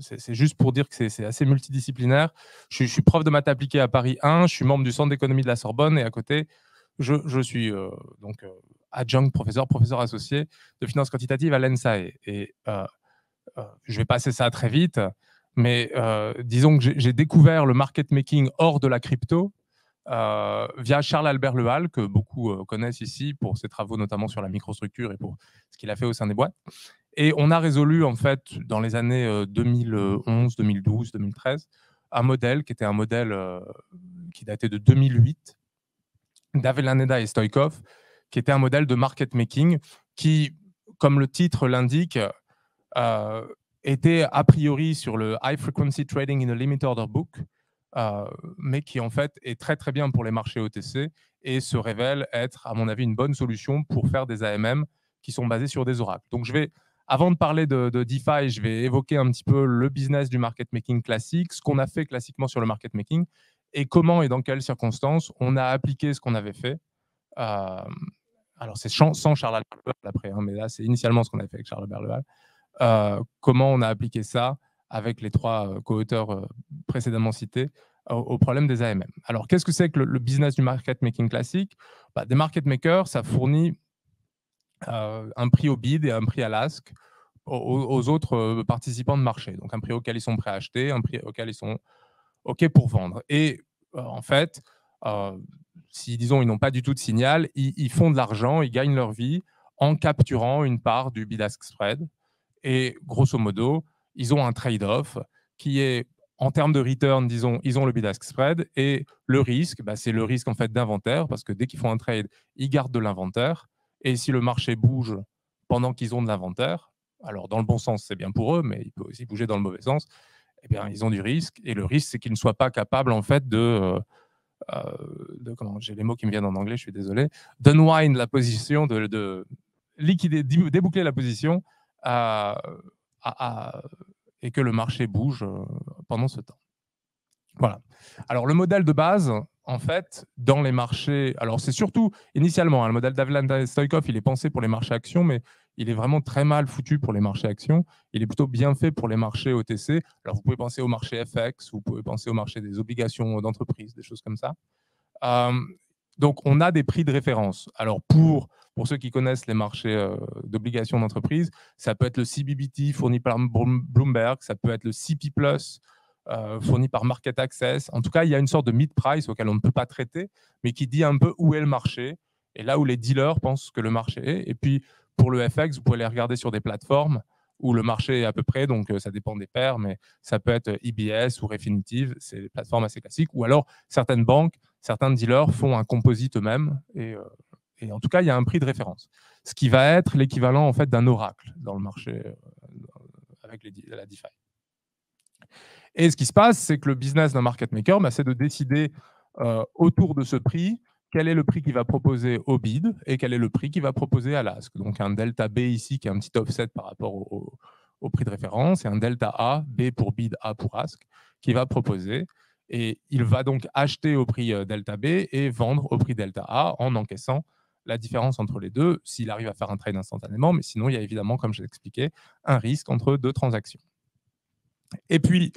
S5: c'est juste pour dire que c'est assez multidisciplinaire. Je, je, suis prof de maths appliquées à Paris 1, je suis membre du Centre d'économie de la Sorbonne et à côté, je, suis euh, donc euh, adjunct professeur, professeur associé de finance quantitative à l'ENSAE. Et euh, je vais passer ça très vite, mais disons que j'ai découvert le market making hors de la crypto via Charles-Albert Lehal, que beaucoup connaissent ici pour ses travaux notamment sur la microstructure et pour ce qu'il a fait au sein des boîtes. Et on a résolu, en fait, dans les années 2011, 2012, 2013, un modèle qui était un modèle qui datait de 2008, laneda et Stoikov, qui était un modèle de market making qui, comme le titre l'indique, euh, était a priori sur le high frequency trading in a limit order book, euh, mais qui en fait est très très bien pour les marchés OTC et se révèle être, à mon avis, une bonne solution pour faire des AMM qui sont basés sur des oracles. Donc je vais, avant de parler de DeFi, je vais évoquer un petit peu le business du market making classique, ce qu'on a fait classiquement sur le market making, et comment et dans quelles circonstances on a appliqué ce qu'on avait fait. Euh, alors, c'est sans Charles Albert après, hein, mais là, c'est initialement ce qu'on avait fait avec Charles Albert Leval. Euh, comment on a appliqué ça avec les trois euh, co-auteurs précédemment cités au problème des AMM. Alors, qu'est-ce que c'est que le, business du market making classique bah, Des market makers, ça fournit un prix au bid et un prix à l'ask aux, autres participants de marché. Donc, un prix auquel ils sont prêts à acheter, un prix auquel ils sont OK pour vendre. Et euh, en fait, euh, si disons ils n'ont pas du tout de signal, ils, font de l'argent, ils gagnent leur vie en capturant une part du bid-ask spread. Et grosso modo, ils ont un trade-off qui est en termes de return, disons, ils ont le bid-ask spread et le risque, bah, c'est le risque en fait d'inventaire parce que dès qu'ils font un trade, ils gardent de l'inventaire et si le marché bouge pendant qu'ils ont de l'inventaire, alors dans le bon sens c'est bien pour eux, mais il peut aussi bouger dans le mauvais sens, eh bien, ils ont du risque. Et le risque, c'est qu'ils ne soient pas capables, en fait, de. Euh, euh, de J'ai les mots qui me viennent en anglais, je suis désolé. D'unwind la position, de, de liquider, déboucler la position et que le marché bouge euh, pendant ce temps. Voilà. Alors, le modèle de base, en fait, dans les marchés. Alors, c'est surtout initialement, hein, le modèle d'Avlan Stoikov, il est pensé pour les marchés actions, mais il est vraiment très mal foutu pour les marchés actions. Il est plutôt bien fait pour les marchés OTC. Alors, vous pouvez penser au marché FX, vous pouvez penser au marché des obligations d'entreprise, des choses comme ça. Euh, donc, on a des prix de référence. Alors, pour, pour ceux qui connaissent les marchés euh, d'obligations d'entreprise, ça peut être le CBBT fourni par Bloomberg, ça peut être le CP+, euh, fourni par Market Access. En tout cas, il y a une sorte de mid-price auquel on ne peut pas traiter, mais qui dit un peu où est le marché et là où les dealers pensent que le marché est. Et puis, pour le FX, vous pouvez les regarder sur des plateformes où le marché est à peu près, donc euh, ça dépend des pairs, mais ça peut être IBS ou Refinitiv, c'est des plateformes assez classiques, ou alors certaines banques, certains dealers font un composite eux-mêmes, euh, et, en tout cas, il y a un prix de référence, ce qui va être l'équivalent en fait d'un oracle dans le marché euh, avec la DeFi. Et ce qui se passe, c'est que le business d'un market maker, bah, c'est de décider autour de ce prix quel est le prix qu'il va proposer au bid et quel est le prix qu'il va proposer à l'ASC. Donc un delta B ici qui est un petit offset par rapport au, prix de référence et un delta A, B pour bid, A pour ASK, qui va proposer. Et il va donc acheter au prix euh, delta B et vendre au prix delta A en encaissant la différence entre les deux s'il arrive à faire un trade instantanément. Mais sinon, il y a évidemment, comme je l'expliquais, un risque entre deux transactions. Et puis,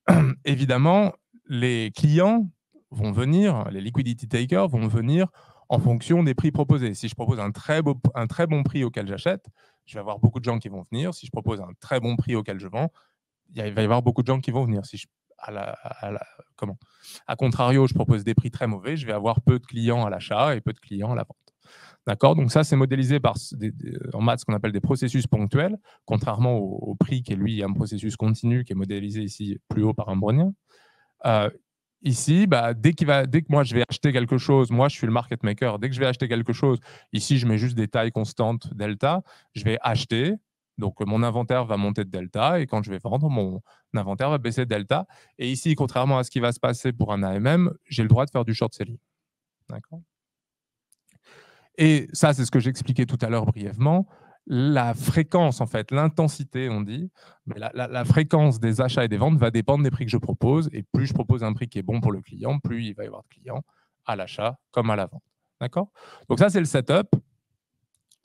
S5: évidemment, les clients vont venir, les liquidity takers vont venir en fonction des prix proposés. Si je propose un très, beau, un très bon prix auquel j'achète, je vais avoir beaucoup de gens qui vont venir. Si je propose un très bon prix auquel je vends, il va y avoir beaucoup de gens qui vont venir. Si à, la, à la, comment à contrario, je propose des prix très mauvais, je vais avoir peu de clients à l'achat et peu de clients à la vente. D'accord Donc ça, c'est modélisé par, en maths ce qu'on appelle des processus ponctuels, contrairement au, prix qui est lui un processus continu qui est modélisé ici plus haut par un brownien. Euh, ici, bah, dès, que moi je vais acheter quelque chose, moi je suis le market maker, dès que je vais acheter quelque chose, ici je mets juste des tailles constantes delta, je vais acheter, donc euh, mon inventaire va monter de delta, et quand je vais vendre, mon inventaire va baisser de delta. Et ici, contrairement à ce qui va se passer pour un AMM, j'ai le droit de faire du short selling. et ça, c'est ce que j'expliquais tout à l'heure brièvement la fréquence, en fait, l'intensité, on dit, mais la, fréquence des achats et des ventes va dépendre des prix que je propose. Et plus je propose un prix qui est bon pour le client, plus il va y avoir de clients à l'achat comme à la vente. D'accord Donc ça, c'est le setup.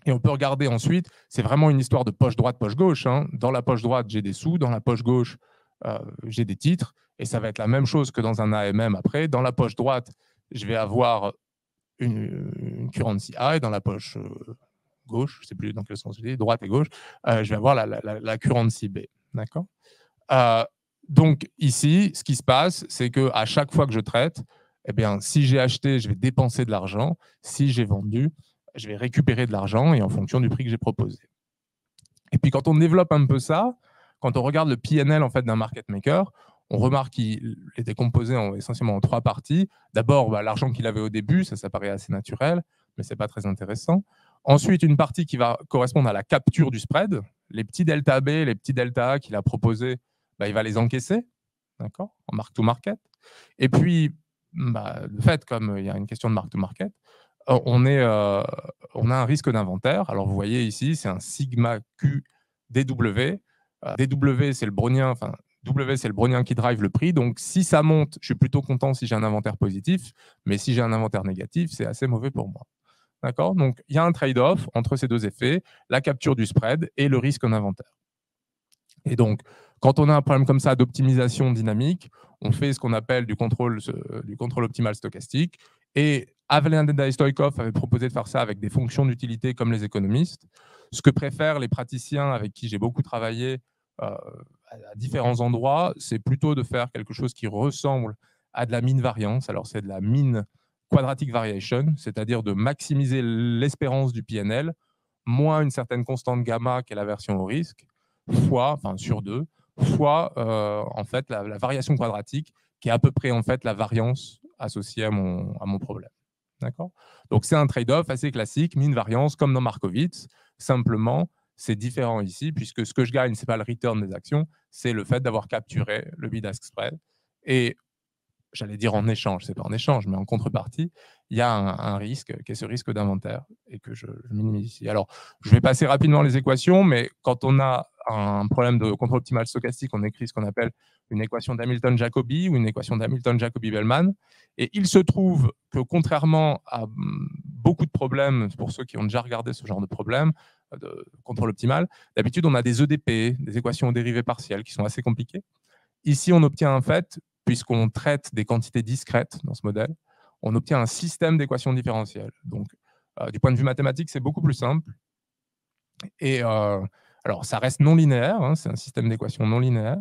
S5: Et on peut regarder ensuite, c'est vraiment une histoire de poche droite, poche gauche. Hein. Dans la poche droite, j'ai des sous. Dans la poche gauche, euh, j'ai des titres. Et ça va être la même chose que dans un AMM après. Dans la poche droite, je vais avoir une, une currency high. Dans la poche euh, gauche, je ne sais plus dans quel sens je dis, droite et gauche, euh, je vais avoir la, la, la currency B. D'accord euh, Donc ici, ce qui se passe, c'est qu'à chaque fois que je traite, eh bien, si j'ai acheté, je vais dépenser de l'argent. Si j'ai vendu, je vais récupérer de l'argent et en fonction du prix que j'ai proposé. Et puis quand on développe un peu ça, quand on regarde le PNL en fait, d'un market maker, on remarque qu'il était composé en, essentiellement en trois parties. D'abord, bah, l'argent qu'il avait au début, ça, ça paraît assez naturel, mais ce n'est pas très intéressant. Ensuite, une partie qui va correspondre à la capture du spread. Les petits delta B, les petits delta A qu'il a proposés, bah, il va les encaisser, d'accord, en mark-to-market. Et puis, bah, fait, comme il y a une question de mark-to-market, euh, on, est, euh, on a un risque d'inventaire. Alors, vous voyez ici, c'est un sigma Q DW. Euh, DW, c'est le brownien, enfin, W, c'est le brownien qui drive le prix. Donc, si ça monte, je suis plutôt content si j'ai un inventaire positif, mais si j'ai un inventaire négatif, c'est assez mauvais pour moi. D'accord Donc, il y a un trade-off entre ces deux effets, la capture du spread et le risque en inventaire. Et donc, quand on a un problème comme ça d'optimisation dynamique, on fait ce qu'on appelle du contrôle, du contrôle optimal stochastique. Et Avelin et Stoikov avait proposé de faire ça avec des fonctions d'utilité comme les économistes. Ce que préfèrent les praticiens avec qui j'ai beaucoup travaillé euh, à différents endroits, c'est plutôt de faire quelque chose qui ressemble à de la mine variance. Alors, c'est de la mine quadratic variation, c'est-à-dire de maximiser l'espérance du PNL, moins une certaine constante gamma qui est la version au risque, fois, enfin sur deux, fois euh, en fait la, variation quadratique qui est à peu près en fait la variance associée à mon, problème. D'accord Donc c'est un trade-off assez classique, mine variance comme dans Markowitz, simplement c'est différent ici puisque ce que je gagne, ce n'est pas le return des actions, c'est le fait d'avoir capturé le bid-ask spread. Et j'allais dire en échange, c'est pas en échange, mais en contrepartie, il y a un, risque qui est ce risque d'inventaire et que je, minimise ici. Alors, je vais passer rapidement les équations, mais quand on a un problème de contrôle optimal stochastique, on écrit ce qu'on appelle une équation d'Hamilton-Jacobi ou une équation d'Hamilton-Jacobi-Bellman. Et il se trouve que contrairement à mm, beaucoup de problèmes, pour ceux qui ont déjà regardé ce genre de problème, euh, de contrôle optimal, d'habitude on a des EDP, des équations aux dérivées partielles, qui sont assez compliquées. Ici, on obtient un fait puisqu'on traite des quantités discrètes dans ce modèle, on obtient un système d'équations différentielles. Donc, euh, du point de vue mathématique, c'est beaucoup plus simple. Et euh, alors, ça reste non linéaire, hein, c'est un système d'équations non linéaire,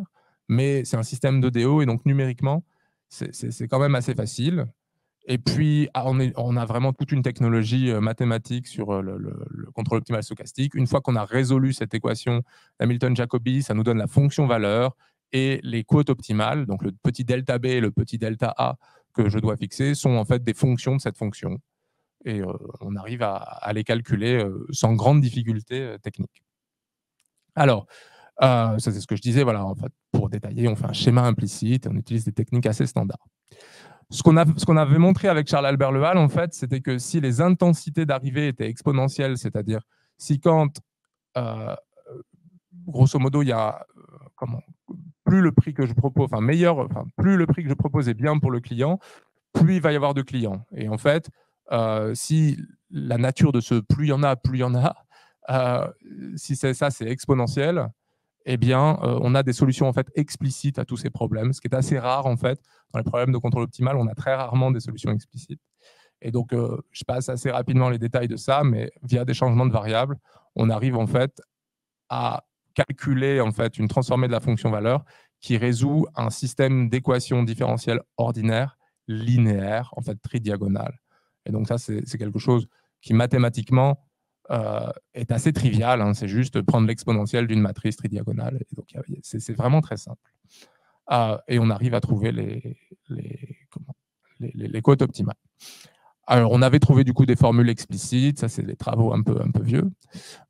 S5: mais c'est un système de DO, et donc numériquement, c'est quand même assez facile. Et puis, ah, on, a vraiment toute une technologie euh, mathématique sur le, contrôle optimal stochastique. Une fois qu'on a résolu cette équation hamilton jacobi ça nous donne la fonction valeur et les quotes optimales, donc le petit delta B et le petit delta A que je dois fixer, sont en fait des fonctions de cette fonction. Et euh, on arrive à, les calculer euh, sans grande difficulté euh, technique. Alors, ça c'est ce que je disais, voilà, en fait, pour détailler, on fait un schéma implicite et on utilise des techniques assez standards. Ce qu'on avait montré avec Charles-Albert Leval en fait, c'était que si les intensités d'arrivée étaient exponentielles, c'est-à-dire si quand, grosso modo, il y a, comment, plus le prix que je propose, enfin meilleur, enfin, plus le prix que je est bien pour le client, plus il va y avoir de clients. Et en fait, euh, si la nature de ce plus il y en a, plus il y en a, euh, si c'est ça, c'est exponentiel, eh bien, euh, on a des solutions en fait explicites à tous ces problèmes, ce qui est assez rare en fait. Dans les problèmes de contrôle optimal, on a très rarement des solutions explicites. Et donc, je passe assez rapidement les détails de ça, mais via des changements de variables, on arrive en fait à calculer en fait une transformée de la fonction valeur qui résout un système d'équations différentielles ordinaires, linéaires, en fait tridiagonales. Et donc ça, c'est quelque chose qui mathématiquement euh, est assez trivial. Hein. C'est juste prendre l'exponentielle d'une matrice tridiagonale. donc c'est vraiment très simple. Euh, et on arrive à trouver les, les, optimales. Alors, on avait trouvé du coup des formules explicites, ça c'est des travaux un peu, un peu vieux.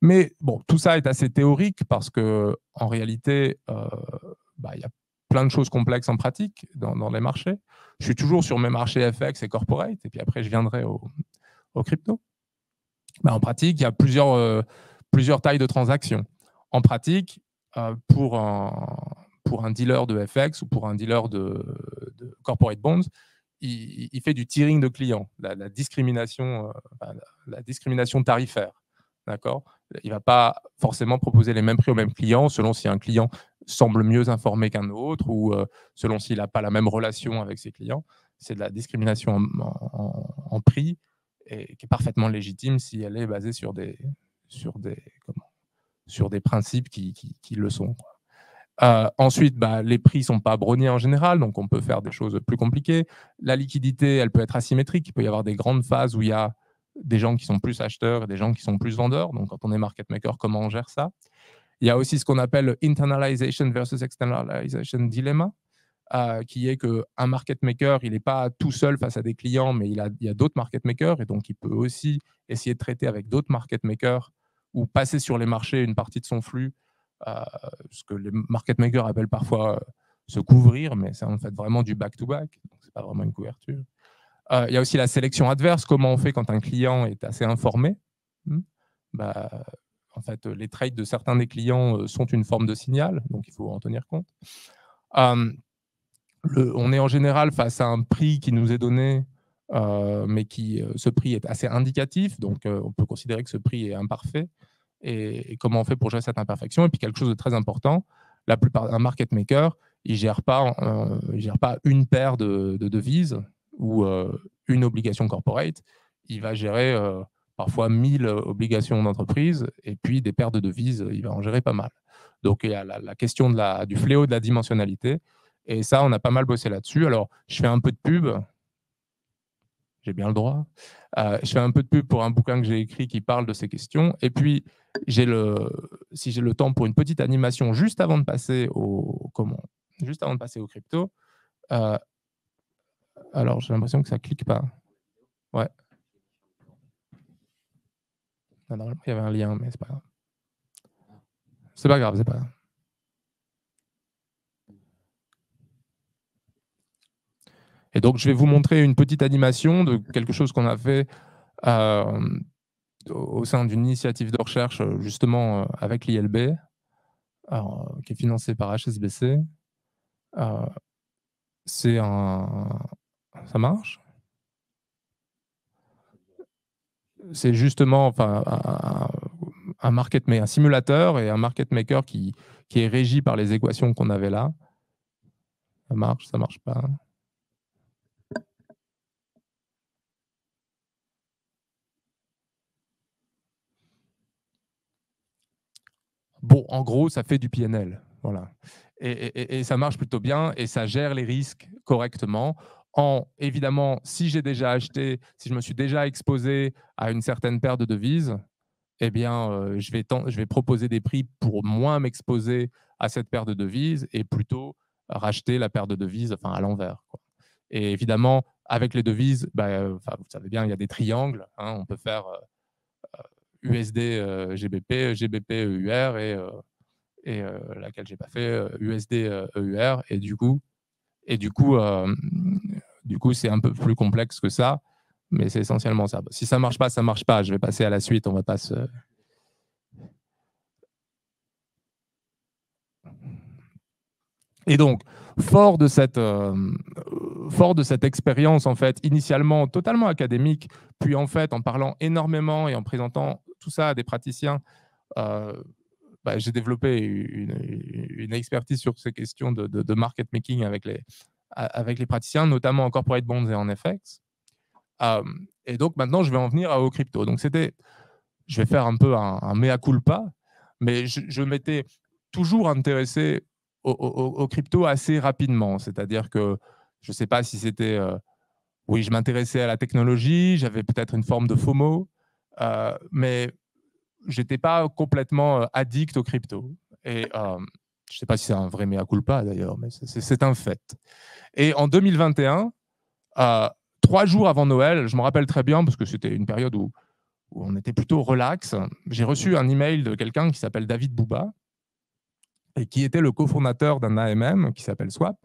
S5: Mais bon, tout ça est assez théorique parce que en réalité, euh, bah, il y a plein de choses complexes en pratique dans, les marchés. Je suis toujours sur mes marchés FX et corporate, et puis après je viendrai au, crypto. Bah, en pratique, il y a plusieurs, euh, plusieurs tailles de transactions. En pratique, euh, pour, un, pour un dealer de FX ou pour un dealer de corporate bonds, il, fait du tiering de clients, la, discrimination, euh, la, discrimination tarifaire. D'accord Il ne va pas forcément proposer les mêmes prix aux mêmes clients selon si un client semble mieux informé qu'un autre ou euh, selon s'il n'a pas la même relation avec ses clients. C'est de la discrimination en, prix et qui est parfaitement légitime si elle est basée sur des, sur des, sur des principes qui, qui le sont. Euh, ensuite, bah, les prix sont pas brognés en général, donc on peut faire des choses plus compliquées. La liquidité, elle peut être asymétrique. Il peut y avoir des grandes phases où il y a des gens qui sont plus acheteurs et des gens qui sont plus vendeurs. Donc, quand on est market maker, comment on gère ça Il y a aussi ce qu'on appelle internalization versus externalization dilemma, euh, qui est qu'un market maker, il n'est pas tout seul face à des clients, mais il, il y a d'autres market makers et donc il peut aussi essayer de traiter avec d'autres market makers ou passer sur les marchés une partie de son flux ce que les market makers appellent parfois euh, se couvrir, mais c'est en fait vraiment du back-to-back, ce n'est pas vraiment une couverture. Euh, il y a aussi la sélection adverse, comment on fait quand un client est assez informé. Hmm. Bah, en fait, les trades de certains des clients euh, sont une forme de signal, donc il faut en tenir compte. on est en général face à un prix qui nous est donné, mais qui, ce prix est assez indicatif, donc on peut considérer que ce prix est imparfait et, comment on fait pour gérer cette imperfection. Et puis quelque chose de très important, la plupart d'un market maker, il gère pas, euh, gère pas une paire de, devises ou euh, une obligation corporate. Il va gérer euh, parfois 1000 obligations d'entreprise et puis des paires de devises, il va en gérer pas mal. Donc il y a la, question de la, du fléau de la dimensionnalité. Et ça, on a pas mal bossé là-dessus. Alors, je fais un peu de pub j'ai bien le droit. Euh, je fais un peu de pub pour un bouquin que j'ai écrit qui parle de ces questions. Et puis, j'ai le, si j'ai le temps pour une petite animation juste avant de passer au comment, juste avant de passer au crypto. Euh, alors, j'ai l'impression que ça clique pas. Ouais. il y avait un lien, mais c'est pas grave. C'est pas grave, c'est pas grave. Et donc, je vais vous montrer une petite animation de quelque chose qu'on a fait euh, au sein d'une initiative de recherche, euh, justement, euh, avec l'ILB, qui est financée par HSBC. C'est un... Ça marche c'est justement un, market un simulateur et un market maker qui, qui est régi par les équations qu'on avait là. Ça marche, ça marche pas.
S1: Bon, en gros,
S5: ça fait du PNL. Voilà. Et, ça marche plutôt bien et ça gère les risques correctement. En, évidemment, si j'ai déjà acheté, si je me suis déjà exposé à une certaine paire de devises, eh bien, euh, je, vais proposer des prix pour moins m'exposer à cette paire de devises et plutôt racheter la paire de devises enfin, à l'envers. Et évidemment, avec les devises, bah, euh, vous savez bien, il y a des triangles. Hein, on peut faire euh, Mmh. USD GBP, euh, GBP EUR e et, laquelle euh, et n'ai euh, laquelle j'ai pas fait USD EUR e et du coup et du coup du coup c'est un peu plus complexe que ça mais c'est essentiellement ça. Si ça marche pas, ça marche pas. Je vais passer à la suite. On va pas se Et donc fort de cette fort de cette expérience en fait initialement totalement académique, puis en fait en parlant énormément et en présentant tout ça à des praticiens, euh, bah, j'ai développé une, expertise sur ces questions de, market making avec les, avec les praticiens, notamment en corporate bonds et en FX. et donc maintenant, je vais en venir aux crypto. Donc c'était, je vais faire un peu un, mea culpa, mais je, m'étais toujours intéressé aux, crypto assez rapidement. C'est-à-dire que je ne sais pas si c'était, euh, oui, je m'intéressais à la technologie, j'avais peut-être une forme de FOMO. Euh, mais j'étais pas complètement euh, addict aux crypto. Et euh, je ne sais pas si c'est un vrai mea culpa d'ailleurs, mais c'est un fait. Et en 2021, trois jours avant Noël, je me rappelle très bien parce que c'était une période où, où, on était plutôt relax. J'ai reçu un email de quelqu'un qui s'appelle David Bouba et qui était le cofondateur d'un AMM qui s'appelle Swap.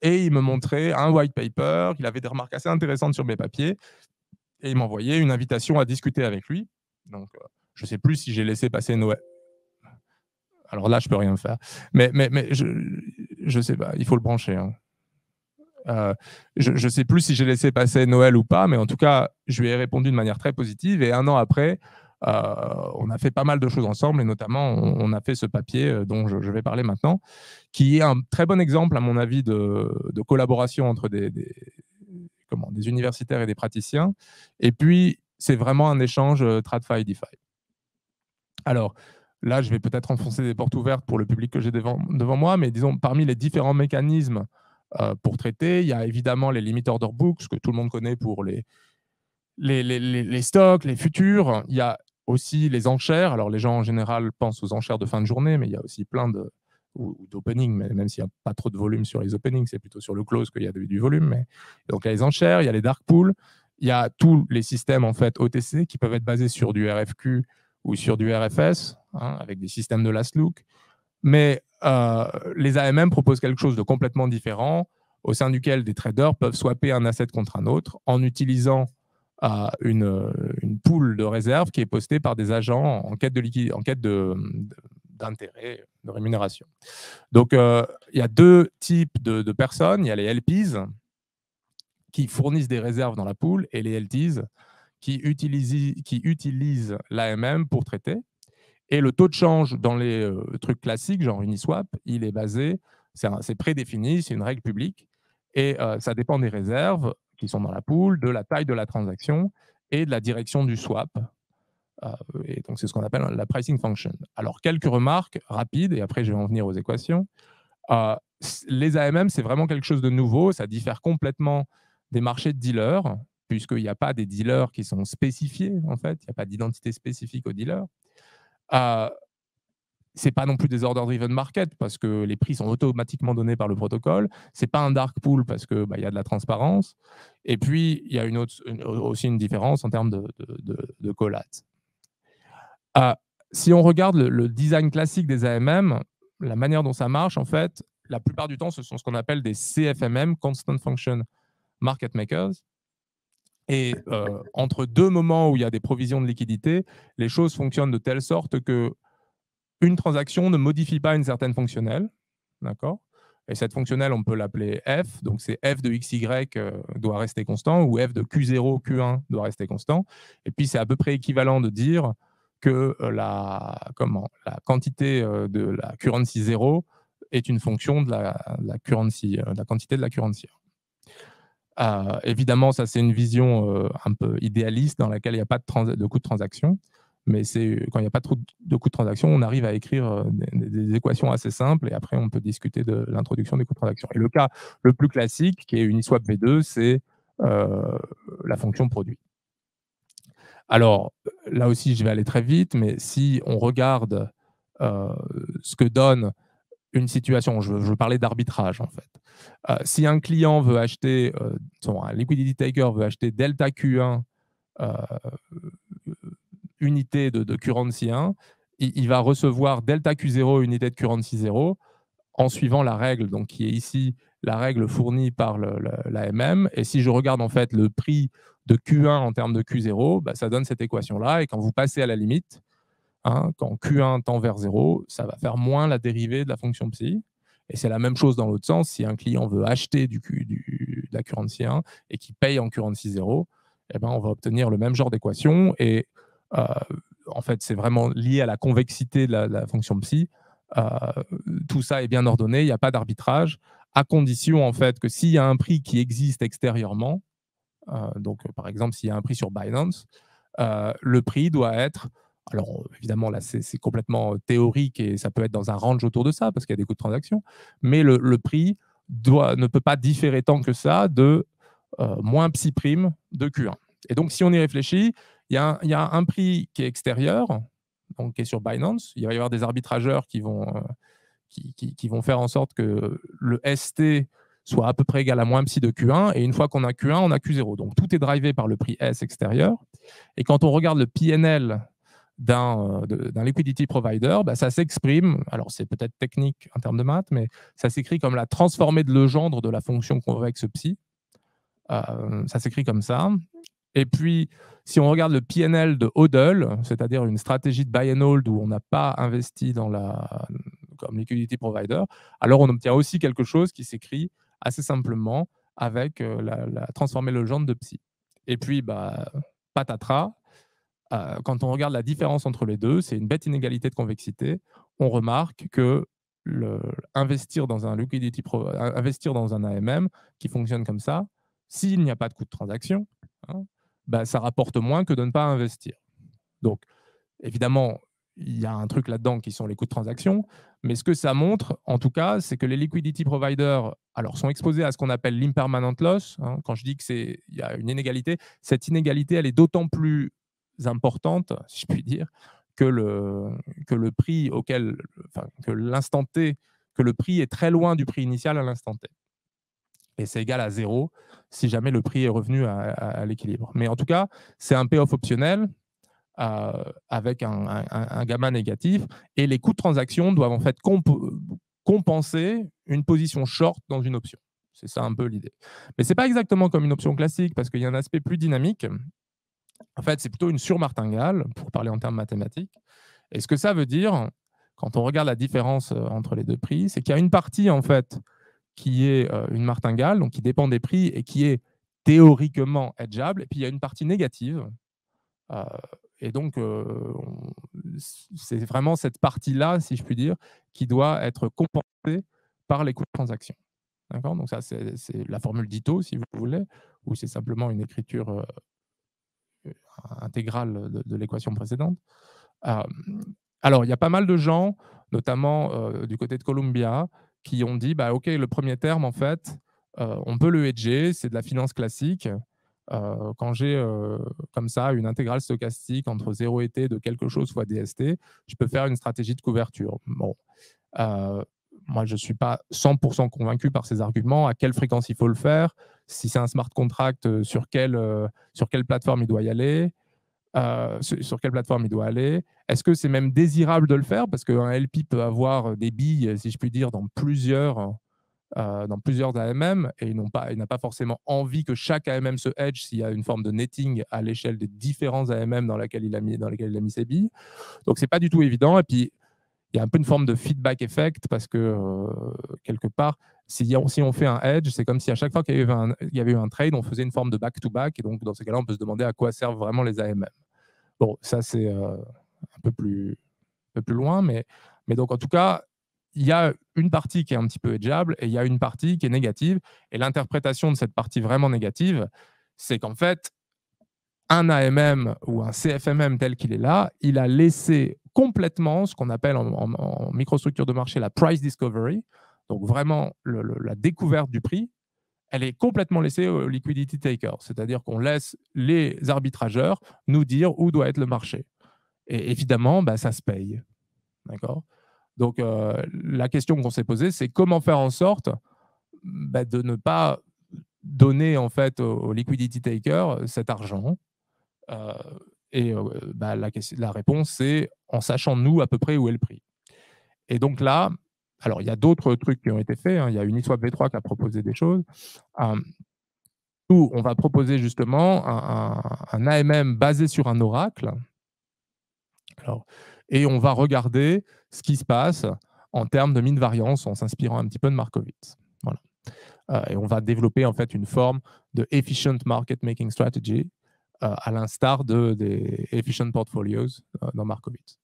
S5: Et il me montrait un white paper, il avait des remarques assez intéressantes sur mes papiers et il m'envoyait une invitation à discuter avec lui. Donc, euh, je ne sais plus si j'ai laissé passer Noël. Alors là, je peux rien faire. Mais, mais, mais je ne sais pas, il faut le brancher. Hein. Euh, je ne sais plus si j'ai laissé passer Noël ou pas, mais en tout cas, je lui ai répondu de manière très positive. Et un an après, euh, on a fait pas mal de choses ensemble, et notamment, on, a fait ce papier dont je, vais parler maintenant, qui est un très bon exemple, à mon avis, de, collaboration entre des, comment, des universitaires et des praticiens. Et puis, c'est vraiment un échange euh, TradFi DeFi. Alors, là, je vais peut-être enfoncer des portes ouvertes pour le public que j'ai devant, devant, moi, mais disons, parmi les différents mécanismes euh, pour traiter, il y a évidemment les limit order books, que tout le monde connaît pour les, les, les, les stocks, les futurs. Il y a aussi les enchères. Alors, les gens en général pensent aux enchères de fin de journée, mais il y a aussi plein de, ou, ou d'opening, même s'il n'y a pas trop de volume sur les openings, c'est plutôt sur le close qu'il y a du, volume. Mais... Donc il y a les enchères, il y a les dark pools, il y a tous les systèmes en fait OTC qui peuvent être basés sur du RFQ ou sur du RFS, hein, avec des systèmes de last look. Mais euh, les AMM proposent quelque chose de complètement différent, au sein duquel des traders peuvent swapper un asset contre un autre en utilisant euh, une, une poule de réserve qui est postée par des agents en quête de, liquide, en quête de, d'intérêt, de rémunération. Donc, euh, il y a deux types de, personnes. Il y a les LPs qui fournissent des réserves dans la poule et les LTs qui utilisent, qui utilisent l'AMM pour traiter. Et le taux de change dans les euh, trucs classiques, genre Uniswap, il est basé, c'est prédéfini, c'est une règle publique. Et euh, ça dépend des réserves qui sont dans la poule, de la taille de la transaction et de la direction du swap euh, et donc, c'est ce qu'on appelle la pricing function. Alors, quelques remarques rapides, et après, je vais en venir aux équations. Euh, les AMM, c'est vraiment quelque chose de nouveau. Ça diffère complètement des marchés de dealers, puisqu'il n'y a pas des dealers qui sont spécifiés, en fait. Il n'y a pas d'identité spécifique aux dealers. Euh, c'est pas non plus des order-driven market parce que les prix sont automatiquement donnés par le protocole. C'est pas un dark pool parce que bah, il y a de la transparence. Et puis il y a aussi une différence en termes de, de, de ah, si on regarde le, design classique des AMM, la manière dont ça marche, en fait, la plupart du temps, ce sont ce qu'on appelle des CFMM, Constant Function Market Makers. Et euh, entre deux moments où il y a des provisions de liquidité, les choses fonctionnent de telle sorte que une transaction ne modifie pas une certaine fonctionnelle. D'accord Et cette fonctionnelle, on peut l'appeler f. Donc, c'est f de xy euh, doit rester constant ou f de q0, q1 doit rester constant. Et puis, c'est à peu près équivalent de dire que la, quantité de la currency 0 est une fonction de la, currency, la quantité de la currency. évidemment, ça c'est une vision un peu idéaliste dans laquelle il n'y a pas de, de, coût de transaction, mais quand il n'y a pas trop de, coût de transaction, on arrive à écrire des, équations assez simples et après on peut discuter de l'introduction des coûts de transaction. Et le cas le plus classique, qui est Uniswap V2, c'est la fonction produit. Alors, là aussi, je vais aller très vite, mais si on regarde euh, ce que donne une situation, je, veux parlais d'arbitrage en fait. Euh, si un client veut acheter, euh, un liquidity taker veut acheter delta Q1 unité de, currency 1, il, va recevoir delta Q0 unité de currency 0 en suivant la règle, donc qui est ici la règle fournie par l'AMM. Et si je regarde en fait le prix de Q1 en termes de Q0, bah, ça donne cette équation-là. Et quand vous passez à la limite, hein, quand Q1 tend vers 0, ça va faire moins la dérivée de la fonction psi. Et c'est la même chose dans l'autre sens. Si un client veut acheter du, du, de la currency 1 et qui paye en currency 0, eh ben, on va obtenir le même genre d'équation. Et euh, en fait, c'est vraiment lié à la convexité de la, fonction psi. Euh, tout ça est bien ordonné, il n'y a pas d'arbitrage, à condition en fait que s'il y a un prix qui existe extérieurement, euh, donc, par exemple, s'il y a un prix sur Binance, euh, le prix doit être alors, évidemment, là, c'est complètement euh, théorique et ça peut être dans un range autour de ça parce qu'il y a des coûts de transaction. Mais le, prix doit, ne peut pas différer tant que ça de moins psi prime de Q1. Et donc, si on y réfléchit, il y, a, y un prix qui est extérieur, donc qui est sur Binance. Il va y avoir des arbitrageurs qui vont, qui, vont faire en sorte que le ST soit à peu près égal à moins psi de Q1. Et une fois qu'on a Q1, on a Q0. Donc tout est drivé par le prix S extérieur. Et quand on regarde le PNL euh, d'un liquidity provider, bah, ça s'exprime, alors c'est peut-être technique en termes de maths, mais ça s'écrit comme la transformée de Legendre de la fonction convexe psi. Euh, ça s'écrit comme ça. Et puis, si on regarde le PNL de HODL, c'est-à-dire une stratégie de buy and hold où on n'a pas investi dans la, comme liquidity provider, alors on obtient aussi quelque chose qui s'écrit assez simplement avec la, transformer le genre de psy. Et puis, bah, patatras, euh, quand on regarde la différence entre les deux, c'est une bête inégalité de convexité. On remarque que investir, dans un liquidity investir dans un AMM qui fonctionne comme ça, s'il n'y a pas de coût de transaction, hein, bah, ça rapporte moins que de ne pas investir. Donc, évidemment, il y a un truc là-dedans qui sont les coûts de transaction. Mais ce que ça montre, en tout cas, c'est que les liquidity providers alors, sont exposés à ce qu'on appelle l'impermanent loss. Hein. quand je dis qu'il y a une inégalité, cette inégalité, elle est d'autant plus importante, si je puis dire, que le, que le prix auquel, que l'instant T, que le prix est très loin du prix initial à l'instant T. Et c'est égal à zéro si jamais le prix est revenu à l'équilibre. Mais en tout cas, c'est un payoff optionnel euh, avec un, gamma négatif. Et les coûts de transaction doivent en fait compenser une position short dans une option. C'est ça un peu l'idée. Mais ce n'est pas exactement comme une option classique parce qu'il y a un aspect plus dynamique. En fait, c'est plutôt une surmartingale, pour parler en termes mathématiques. Et ce que ça veut dire, quand on regarde la différence euh, entre les deux prix, c'est qu'il y a une partie en fait qui est euh, une martingale, donc qui dépend des prix et qui est théoriquement hedgeable, et puis il y a une partie négative et donc, euh, c'est vraiment cette partie-là, si je puis dire, qui doit être compensée par les coûts de transaction. D'accord Donc, ça, c'est la formule d'ITO, si vous voulez, ou c'est simplement une écriture euh, euh, intégrale de, l'équation précédente. alors, il y a pas mal de gens, notamment du côté de Columbia, qui ont dit bah, OK, le premier terme, en fait, on peut le hedger, c'est de la finance classique. Euh, quand j'ai euh, comme ça une intégrale stochastique entre 0 et t de quelque chose fois dst, je peux faire une stratégie de couverture. Bon, euh, moi je ne suis pas 100% convaincu par ces arguments, à quelle fréquence il faut le faire, si c'est un smart contract, sur quelle, sur quelle plateforme il doit y aller. sur quelle plateforme il doit aller Est-ce que c'est même désirable de le faire Parce qu'un LP peut avoir des billes, si je puis dire, dans plusieurs, euh, dans plusieurs AMM et n'ont pas, n'a pas forcément envie que chaque AMM se hedge s'il y a une forme de netting à l'échelle des différents AMM dans laquelle il a mis, dans lesquels il a mis ses billes. Donc c'est pas du tout évident. Et puis il y a un peu une forme de feedback effect parce que euh, quelque part, si, on fait un hedge, c'est comme si à chaque fois qu'il y, avait il y avait eu un trade, on faisait une forme de back-to-back. et donc dans ces cas-là, on peut se demander à quoi servent vraiment les AMM. Bon, ça c'est euh, un peu plus, un peu plus loin, mais mais donc, en tout cas, il y a une partie qui est un petit peu édiable et il y a une partie qui est négative. Et l'interprétation de cette partie vraiment négative, c'est qu'en fait, un AMM ou un CFMM tel qu'il est là, il a laissé complètement ce qu'on appelle en, microstructure de marché la price discovery, donc vraiment la découverte du prix, elle est complètement laissée au liquidity taker, c'est-à-dire qu'on laisse les arbitrageurs nous dire où doit être le marché. Et évidemment, bah, ça se paye. D'accord donc euh, la question qu'on s'est posée, c'est comment faire en sorte bah, de ne pas donner en fait aux liquidity taker cet argent. Euh, et euh, bah, la, réponse, c'est en sachant nous à peu près où est le prix. Et donc là, alors il y a d'autres trucs qui ont été faits. Hein. Il y a Uniswap V3 qui a proposé des choses. où on va proposer justement un, AMM basé sur un oracle. et on va regarder ce qui se passe en termes de mine variance en s'inspirant un petit peu de Markowitz. Voilà. Euh, et on va développer en fait une forme de efficient market making strategy euh, à l'instar de, des efficient portfolios euh, dans Markowitz.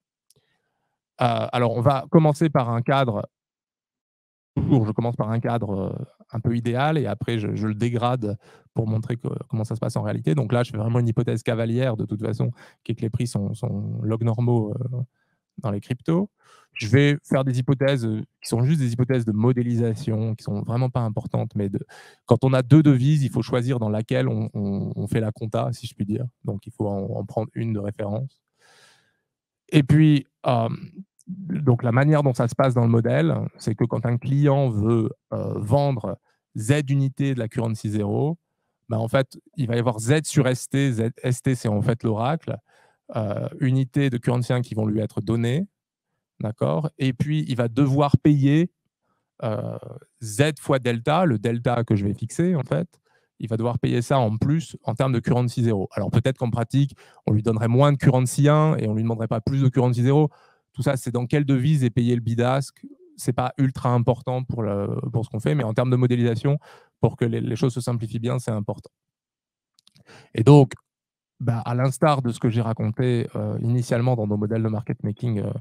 S5: alors on va commencer par un cadre, je commence par un cadre un peu idéal et après je, le dégrade pour montrer comment ça se passe en réalité. Donc là je fais vraiment une hypothèse cavalière de toute façon qui est que les prix sont log normaux dans les cryptos. Je vais faire des hypothèses euh, qui sont juste des hypothèses de modélisation, qui sont vraiment pas importantes, mais de, quand on a deux devises, il faut choisir dans laquelle on, fait la compta, si je puis dire. Donc il faut en, prendre une de référence. Et puis, euh, donc la manière dont ça se passe dans le modèle, c'est que quand un client veut euh, vendre Z unités de la currency 0, bah ben, en fait, il va y avoir Z sur ST. ST, c'est en fait l'oracle. Euh, unités de currency qui vont lui être données. D'accord Et puis, il va devoir payer euh, Z fois delta, le delta que je vais fixer, en fait. Il va devoir payer ça en plus en termes de currency 0. Alors, peut-être qu'en pratique, on lui donnerait moins de currency 1 et on lui demanderait pas plus de currency 0. Tout ça, c'est dans quelle devise est payé le bidasque c'est pas ultra important pour, le, pour ce qu'on fait, mais en termes de modélisation, pour que les, les choses se simplifient bien, c'est important. Et donc, bah, à l'instar de ce que j'ai raconté euh, initialement dans nos modèles de market making euh,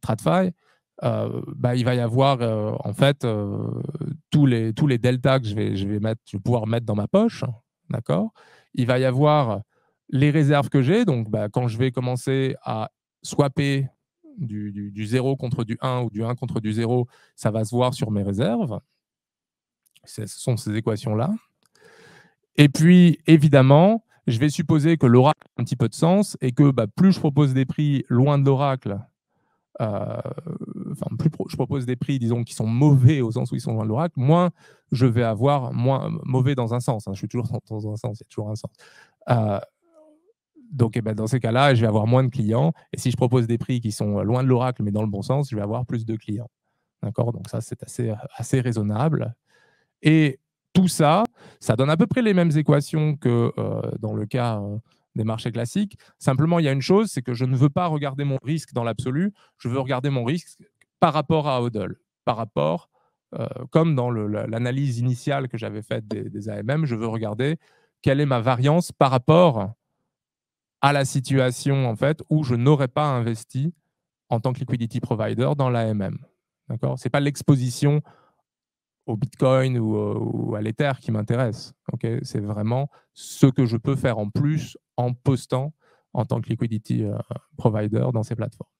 S5: TradFi, euh, bah, il va y avoir en fait tous, les, tous les deltas que je vais, je, vais mettre, pouvoir mettre dans ma poche. D'accord Il va y avoir les réserves que j'ai. Donc, bah, quand je vais commencer à swapper du, du, du, 0 contre du 1 ou du 1 contre du 0, ça va se voir sur mes réserves. Ce sont ces équations-là. Et puis, évidemment, je vais supposer que l'oracle a un petit peu de sens et que bah, plus je propose des prix loin de l'oracle, euh, enfin, plus je propose des prix, disons, qui sont mauvais au sens où ils sont loin de l'oracle, moins je vais avoir moins euh, mauvais dans un sens. Hein. je suis toujours dans, un sens, il y a toujours un sens. Euh, donc, eh ben, dans ces cas-là, je vais avoir moins de clients. Et si je propose des prix qui sont loin de l'oracle, mais dans le bon sens, je vais avoir plus de clients. D'accord Donc, ça, c'est assez, assez raisonnable. Et tout ça, ça donne à peu près les mêmes équations que euh, dans le cas euh, des marchés classiques. Simplement, il y a une chose, c'est que je ne veux pas regarder mon risque dans l'absolu, je veux regarder mon risque par rapport à Odell, par rapport, euh, comme dans l'analyse initiale que j'avais faite des, AMM, je veux regarder quelle est ma variance par rapport à la situation en fait où je n'aurais pas investi en tant que liquidity provider dans l'AMM. D'accord C'est pas l'exposition au Bitcoin ou, à l'Ether qui m'intéresse. ok c'est vraiment ce que je peux faire en plus en postant en tant que liquidity euh, provider dans ces plateformes.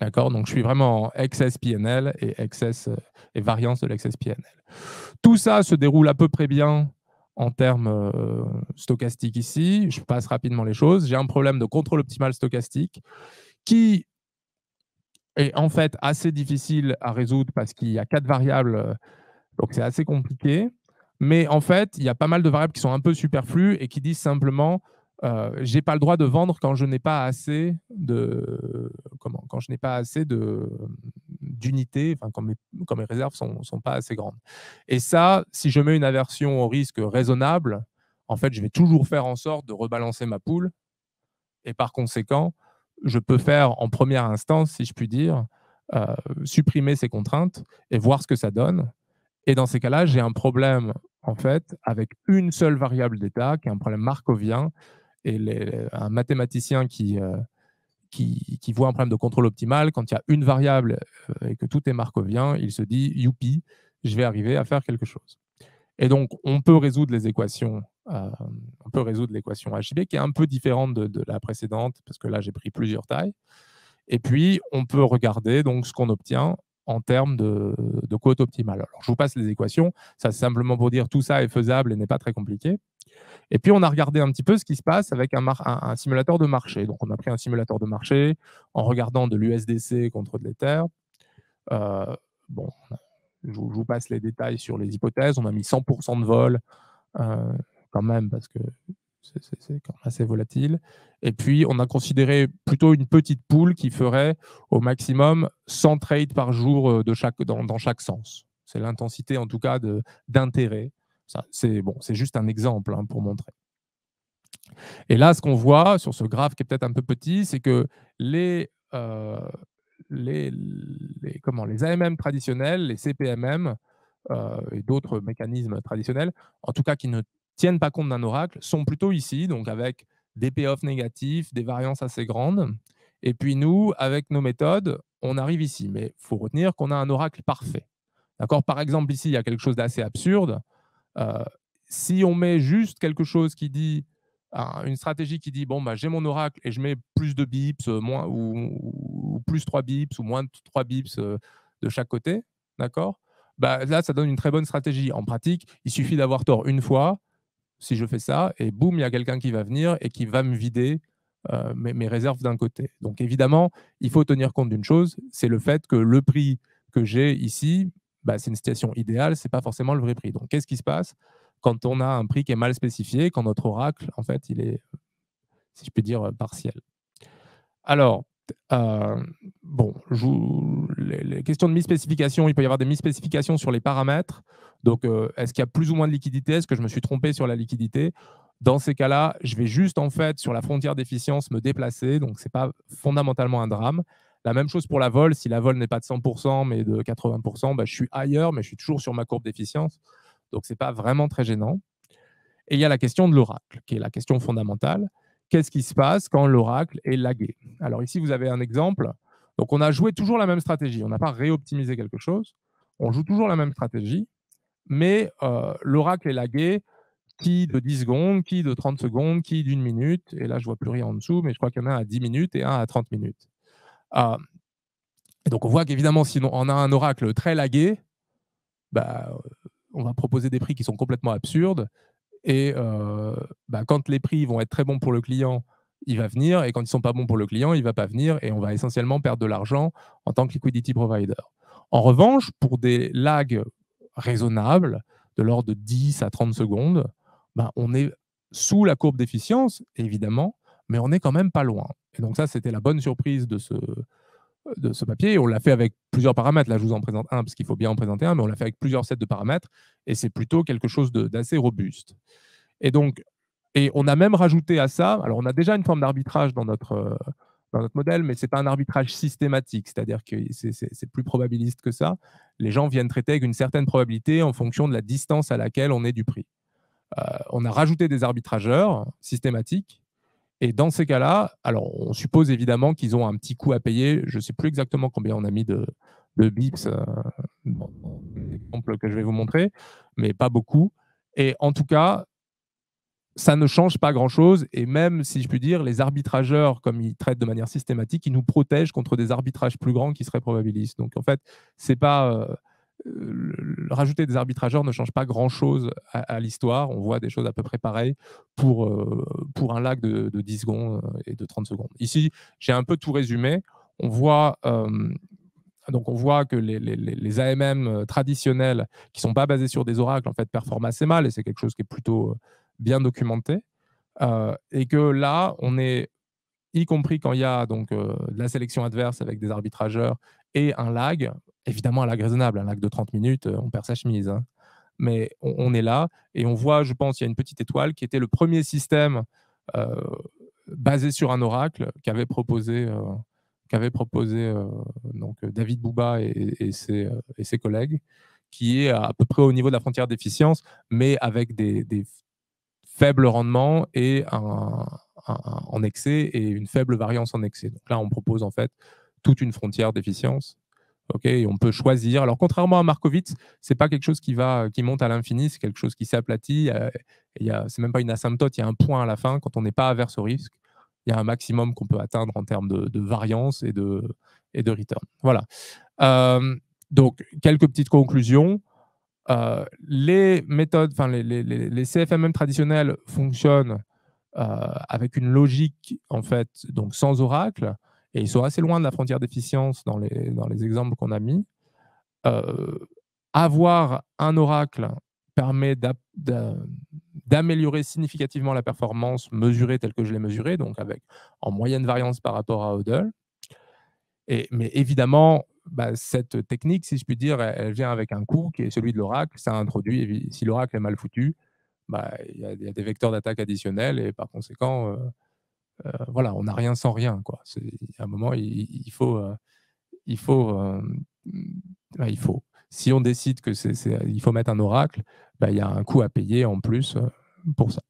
S5: D'accord Donc, je suis vraiment en excess PNL et, excess, euh, et variance de l'excess PNL. Tout ça se déroule à peu près bien en termes euh, stochastiques ici. Je passe rapidement les choses. J'ai un problème de contrôle optimal stochastique qui est en fait assez difficile à résoudre parce qu'il y a quatre variables, euh, donc c'est assez compliqué. Mais en fait, il y a pas mal de variables qui sont un peu superflues et qui disent simplement euh, j'ai pas le droit de vendre quand je n'ai pas assez de comment quand je n'ai pas assez de d'unités, enfin, quand, mes, réserves sont, sont pas assez grandes. Et ça, si je mets une aversion au risque raisonnable, en fait, je vais toujours faire en sorte de rebalancer ma poule. Et par conséquent, je peux faire en première instance, si je puis dire, euh, supprimer ces contraintes et voir ce que ça donne. Et dans ces cas-là, j'ai un problème en fait avec une seule variable d'état, qui est un problème markovien. Et les, un mathématicien qui, euh, qui, voit un problème de contrôle optimal, quand il y a une variable euh, et que tout est markovien, il se dit youpi, je vais arriver à faire quelque chose. Et donc, on peut résoudre les équations euh, on peut résoudre l'équation HB qui est un peu différente de, la précédente parce que là j'ai pris plusieurs tailles. Et puis on peut regarder donc ce qu'on obtient en termes de, de optimale. Alors je vous passe les équations, ça c'est simplement pour dire tout ça est faisable et n'est pas très compliqué. Et puis on a regardé un petit peu ce qui se passe avec un, simulateur de marché. Donc on a pris un simulateur de marché en regardant de l'USDC contre de l'Ether. Euh, bon, je vous, passe les détails sur les hypothèses. On a mis 100% de vol. Euh, même, parce que c'est quand même assez volatile. Et puis, on a considéré plutôt une petite poule qui ferait au maximum 100 trades par jour euh, de chaque, dans, chaque sens. C'est l'intensité, en tout cas, d'intérêt. C'est bon, juste un exemple hein, pour montrer. Et là, ce qu'on voit sur ce graphe qui est peut-être un peu petit, c'est que les, euh, les, comment, les AMM traditionnels, les CPMM euh, et d'autres mécanismes traditionnels, en tout cas qui ne tiennent pas compte d'un oracle, sont plutôt ici, donc avec des payoffs négatifs, des variances assez grandes. Et puis nous, avec nos méthodes, on arrive ici. Mais il faut retenir qu'on a un oracle parfait. D'accord Par exemple, ici, il y a quelque chose d'assez absurde. Euh, si on met juste quelque chose qui dit une stratégie qui dit bon bah j'ai mon oracle et je mets plus de bips euh, moins ou, plus 3 bips ou moins de 3 bips euh, de chaque côté d'accord bah là ça donne une très bonne stratégie en pratique il suffit d'avoir tort une fois si je fais ça, et boum, il y a quelqu'un qui va venir et qui va me vider euh, mes, réserves d'un côté. Donc évidemment, il faut tenir compte d'une chose, c'est le fait que le prix que j'ai ici, bah, c'est une situation idéale, c'est pas forcément le vrai prix. Donc qu'est-ce qui se passe quand on a un prix qui est mal spécifié, quand notre oracle, en fait, il est, si je puis dire, euh, partiel Alors, euh, bon, les, questions de mi-spécification, il peut y avoir des mi-spécifications sur les paramètres. Donc, euh, est-ce qu'il y a plus ou moins de liquidité Est-ce que je me suis trompé sur la liquidité Dans ces cas-là, je vais juste, en fait, sur la frontière d'efficience, me déplacer. Donc, ce n'est pas fondamentalement un drame. La même chose pour la vol. Si la vol n'est pas de 100%, mais de 80%, bah, je suis ailleurs, mais je suis toujours sur ma courbe d'efficience. Donc, ce n'est pas vraiment très gênant. Et il y a la question de l'oracle, qui est la question fondamentale qu'est-ce qui se passe quand l'oracle est lagué Alors ici, vous avez un exemple. Donc on a joué toujours la même stratégie, on n'a pas réoptimisé quelque chose, on joue toujours la même stratégie, mais euh, l'oracle est lagué, qui de 10 secondes, qui de 30 secondes, qui d'une minute, et là je ne vois plus rien en dessous, mais je crois qu'il y en a un à 10 minutes et un à 30 minutes. Euh, donc on voit qu'évidemment, si on a un oracle très lagué, bah, on va proposer des prix qui sont complètement absurdes et euh, bah, quand les prix vont être très bons pour le client, il va venir. Et quand ils ne sont pas bons pour le client, il ne va pas venir. Et on va essentiellement perdre de l'argent en tant que liquidity provider. En revanche, pour des lags raisonnables, de l'ordre de 10 à 30 secondes, bah, on est sous la courbe d'efficience, évidemment, mais on n'est quand même pas loin. Et donc ça, c'était la bonne surprise de ce, de ce papier. on l'a fait avec plusieurs paramètres. Là, je vous en présente un parce qu'il faut bien en présenter un, mais on l'a fait avec plusieurs sets de paramètres et c'est plutôt quelque chose d'assez robuste. Et donc, et on a même rajouté à ça, alors on a déjà une forme d'arbitrage dans notre, euh, dans notre modèle, mais c'est pas un arbitrage systématique, c'est-à-dire que c'est plus probabiliste que ça. Les gens viennent traiter avec une certaine probabilité en fonction de la distance à laquelle on est du prix. Euh, on a rajouté des arbitrageurs systématiques et dans ces cas-là, alors on suppose évidemment qu'ils ont un petit coût à payer. Je ne sais plus exactement combien on a mis de, BIPS, euh, dans l'exemple que je vais vous montrer, mais pas beaucoup. Et en tout cas, ça ne change pas grand-chose. Et même, si je puis dire, les arbitrageurs, comme ils traitent de manière systématique, ils nous protègent contre des arbitrages plus grands qui seraient probabilistes. Donc en fait, c'est pas. Euh, le, rajouter des arbitrageurs ne change pas grand-chose à, l'histoire. On voit des choses à peu près pareilles pour, euh, pour un lag de, 10 secondes euh, et de 30 secondes. Ici, j'ai un peu tout résumé. On voit, euh, donc on voit que les, AMM traditionnels, qui sont pas basés sur des oracles, en fait, performent assez mal, et c'est quelque chose qui est plutôt bien documenté. et que là, on est y compris quand il y a donc de la sélection adverse avec des arbitrageurs et un lag, évidemment un lag raisonnable, un lag de 30 minutes, euh, on perd sa chemise. Hein. Mais on, est là et on voit, je pense, il y a une petite étoile qui était le premier système euh, basé sur un oracle qu'avait proposé, euh, qu'avait proposé donc David Bouba et, et, ses, collègues, qui est à peu près au niveau de la frontière d'efficience, mais avec des, faibles rendements et en excès et une faible variance en excès. Donc là, on propose en fait toute une frontière d'efficience. on peut choisir. Alors, contrairement à Markovitz, ce n'est pas quelque chose qui, va, qui monte à l'infini, c'est quelque chose qui s'aplatit. Euh, ce n'est même pas une asymptote, il y a un point à la fin. Quand on n'est pas averse au risque, il y a un maximum qu'on peut atteindre en termes de, variance et de, et de return. Voilà. Euh, donc, quelques petites conclusions. Euh, les méthodes, enfin, les, les, CFMM traditionnels fonctionnent avec une logique, en fait, donc sans oracle. Et ils sont assez loin de la frontière d'efficience dans les, dans les exemples qu'on a mis. Euh, avoir un oracle permet d'améliorer significativement la performance mesurée telle que je l'ai mesurée, donc avec en moyenne variance par rapport à Odell. Et, mais évidemment, bah, cette technique, si je puis dire, elle, vient avec un coût qui est celui de l'oracle. Ça introduit, si l'oracle est mal foutu, bah, il y, a des vecteurs d'attaque additionnels et par conséquent, euh, euh, voilà, on n'a rien sans rien. Quoi. À un moment, il, faut. il faut, euh, euh, il faut. Si on décide que faut mettre un oracle, bah, il y a un coût à payer en plus pour ça.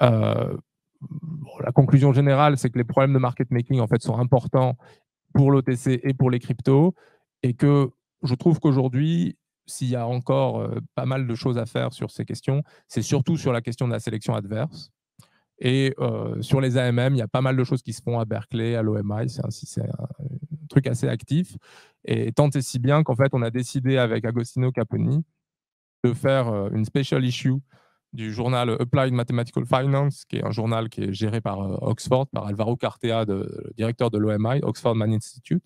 S5: la conclusion générale, c'est que les problèmes de market making en fait sont importants pour l'OTC et pour les cryptos, et que je trouve qu'aujourd'hui, s'il y a encore pas mal de choses à faire sur ces questions, c'est surtout sur la question de la sélection adverse. Et euh, sur les AMM, il y a pas mal de choses qui se font à Berkeley, à l'OMI, c'est un, un, truc assez actif. Et tant et si bien qu'en fait, on a décidé avec Agostino Caponi de faire euh, une special issue du journal Applied Mathematical Finance, qui est un journal qui est géré par euh, Oxford, par Alvaro Cartea, de, directeur de l'OMI, Oxford Man Institute.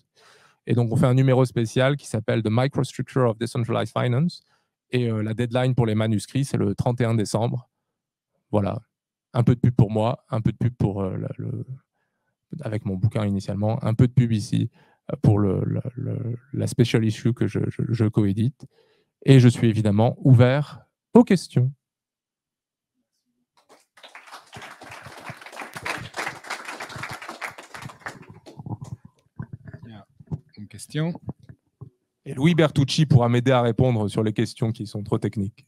S5: Et donc, on fait un numéro spécial qui s'appelle The Microstructure of Decentralized Finance. Et la deadline pour les manuscrits, c'est le 31 décembre. Voilà, un peu de pub pour moi, un peu de pub pour euh, le, avec mon bouquin initialement, un peu de pub ici euh, pour le, la special issue que je, coédite. Et je suis évidemment ouvert aux questions. Une question. Et Louis Bertucci pourra m'aider à répondre sur les questions qui sont trop techniques.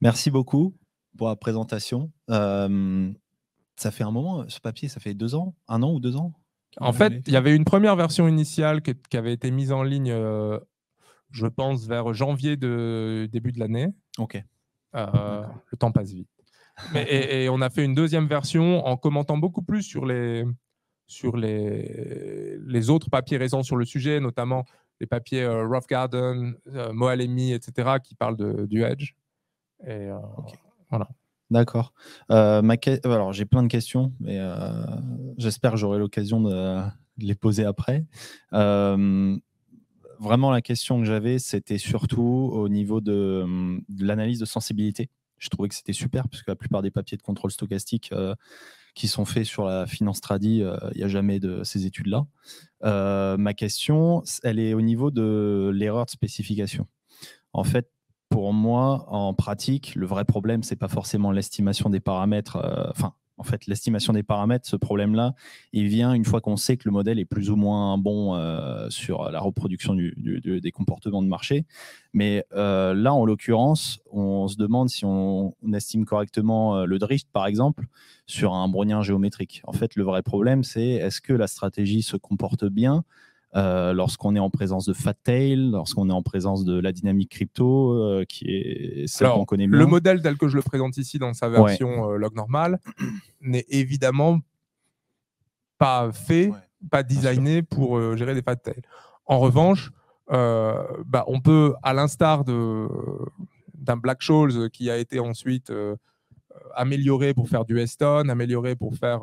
S5: Merci beaucoup pour la présentation. ça fait un moment, ce papier, ça fait deux ans, un an ou deux ans En fait, il y avait une première version initiale qui, avait été mise en ligne, je pense, vers janvier de début de l'année. Ok. Euh, le temps passe vite. et, on a fait une deuxième version en commentant beaucoup plus sur les, sur les, les autres papiers récents sur le sujet, notamment les papiers euh, Rough Garden, euh, Moalemi, etc., qui parlent de, du Edge. Et, euh,
S6: D'accord. Euh, euh, alors, j'ai plein de questions, mais euh, j'espère que j'aurai l'occasion de, les poser après. vraiment, la question que j'avais, c'était surtout au niveau de, l'analyse de sensibilité. Je trouvais que c'était super, puisque la plupart des papiers de contrôle stochastique qui sont faits sur la finance tradie, il n'y a jamais de ces études-là. ma question, elle est au niveau de l'erreur de spécification. En fait, pour moi, en pratique, le vrai problème, c'est pas forcément l'estimation des paramètres. Euh, enfin, en fait, l'estimation des paramètres, ce problème-là, il vient une fois qu'on sait que le modèle est plus ou moins bon euh, sur la reproduction des comportements de marché. Mais euh, là, en l'occurrence, on se demande si on, on estime correctement le drift, par exemple, sur un brownien géométrique. En fait, le vrai problème, c'est est-ce que la stratégie se comporte bien euh, lorsqu'on est en présence de Fat Tail, lorsqu'on est en présence de la dynamique crypto, euh, qui est celle qu'on connaît mieux. Le
S5: modèle tel que je le présente ici dans sa version euh, log normale n'est évidemment pas fait, pas designé pour gérer des Fat Tail. En revanche, bah, on peut, à l'instar d'un Black Scholes qui a été ensuite amélioré pour faire du Eston, amélioré pour faire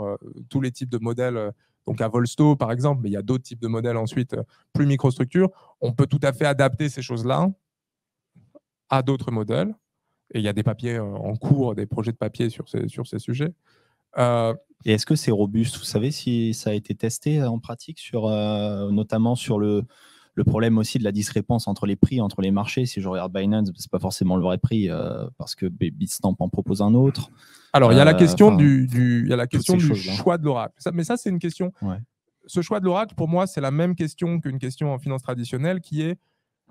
S5: tous les types de modèles donc à Volsto, par exemple, mais il y a d'autres types de modèles ensuite, euh, plus microstructures, on peut tout à fait adapter ces choses-là à d'autres modèles. Et il y a des papiers euh, en cours, des projets de papier sur ces, sur ces sujets. Euh, et est-ce que c'est robuste Vous savez
S6: si ça a été testé en pratique, sur, notamment sur le, problème aussi de la discrépance entre les prix, entre les marchés. Si je regarde Binance, ce n'est pas forcément le vrai prix parce que Bitstamp en propose un autre. Alors, il y a la euh, question du, choix
S5: de l'oracle. mais ça, c'est une question. Ce choix de l'oracle, pour moi, c'est la même question qu'une question en finance traditionnelle qui est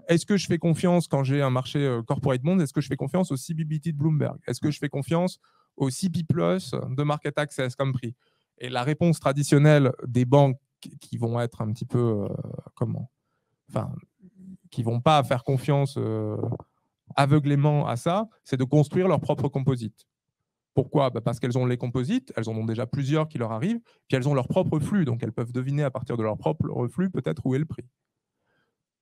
S5: est-ce que je fais confiance quand j'ai un marché euh, corporate monde Est-ce que je fais confiance au CBBT de Bloomberg Est-ce que je fais confiance au CB Plus de Market Access comme prix Et la réponse traditionnelle des banques qui vont être un petit peu euh, comment Enfin, qui vont pas faire confiance aveuglément à ça, c'est de construire leur propre composite. Pourquoi bah, Parce qu'elles ont les composites, elles en ont déjà plusieurs qui leur arrivent, puis elles ont leur propre flux, donc elles peuvent deviner à partir de leur propre flux peut-être où est le prix.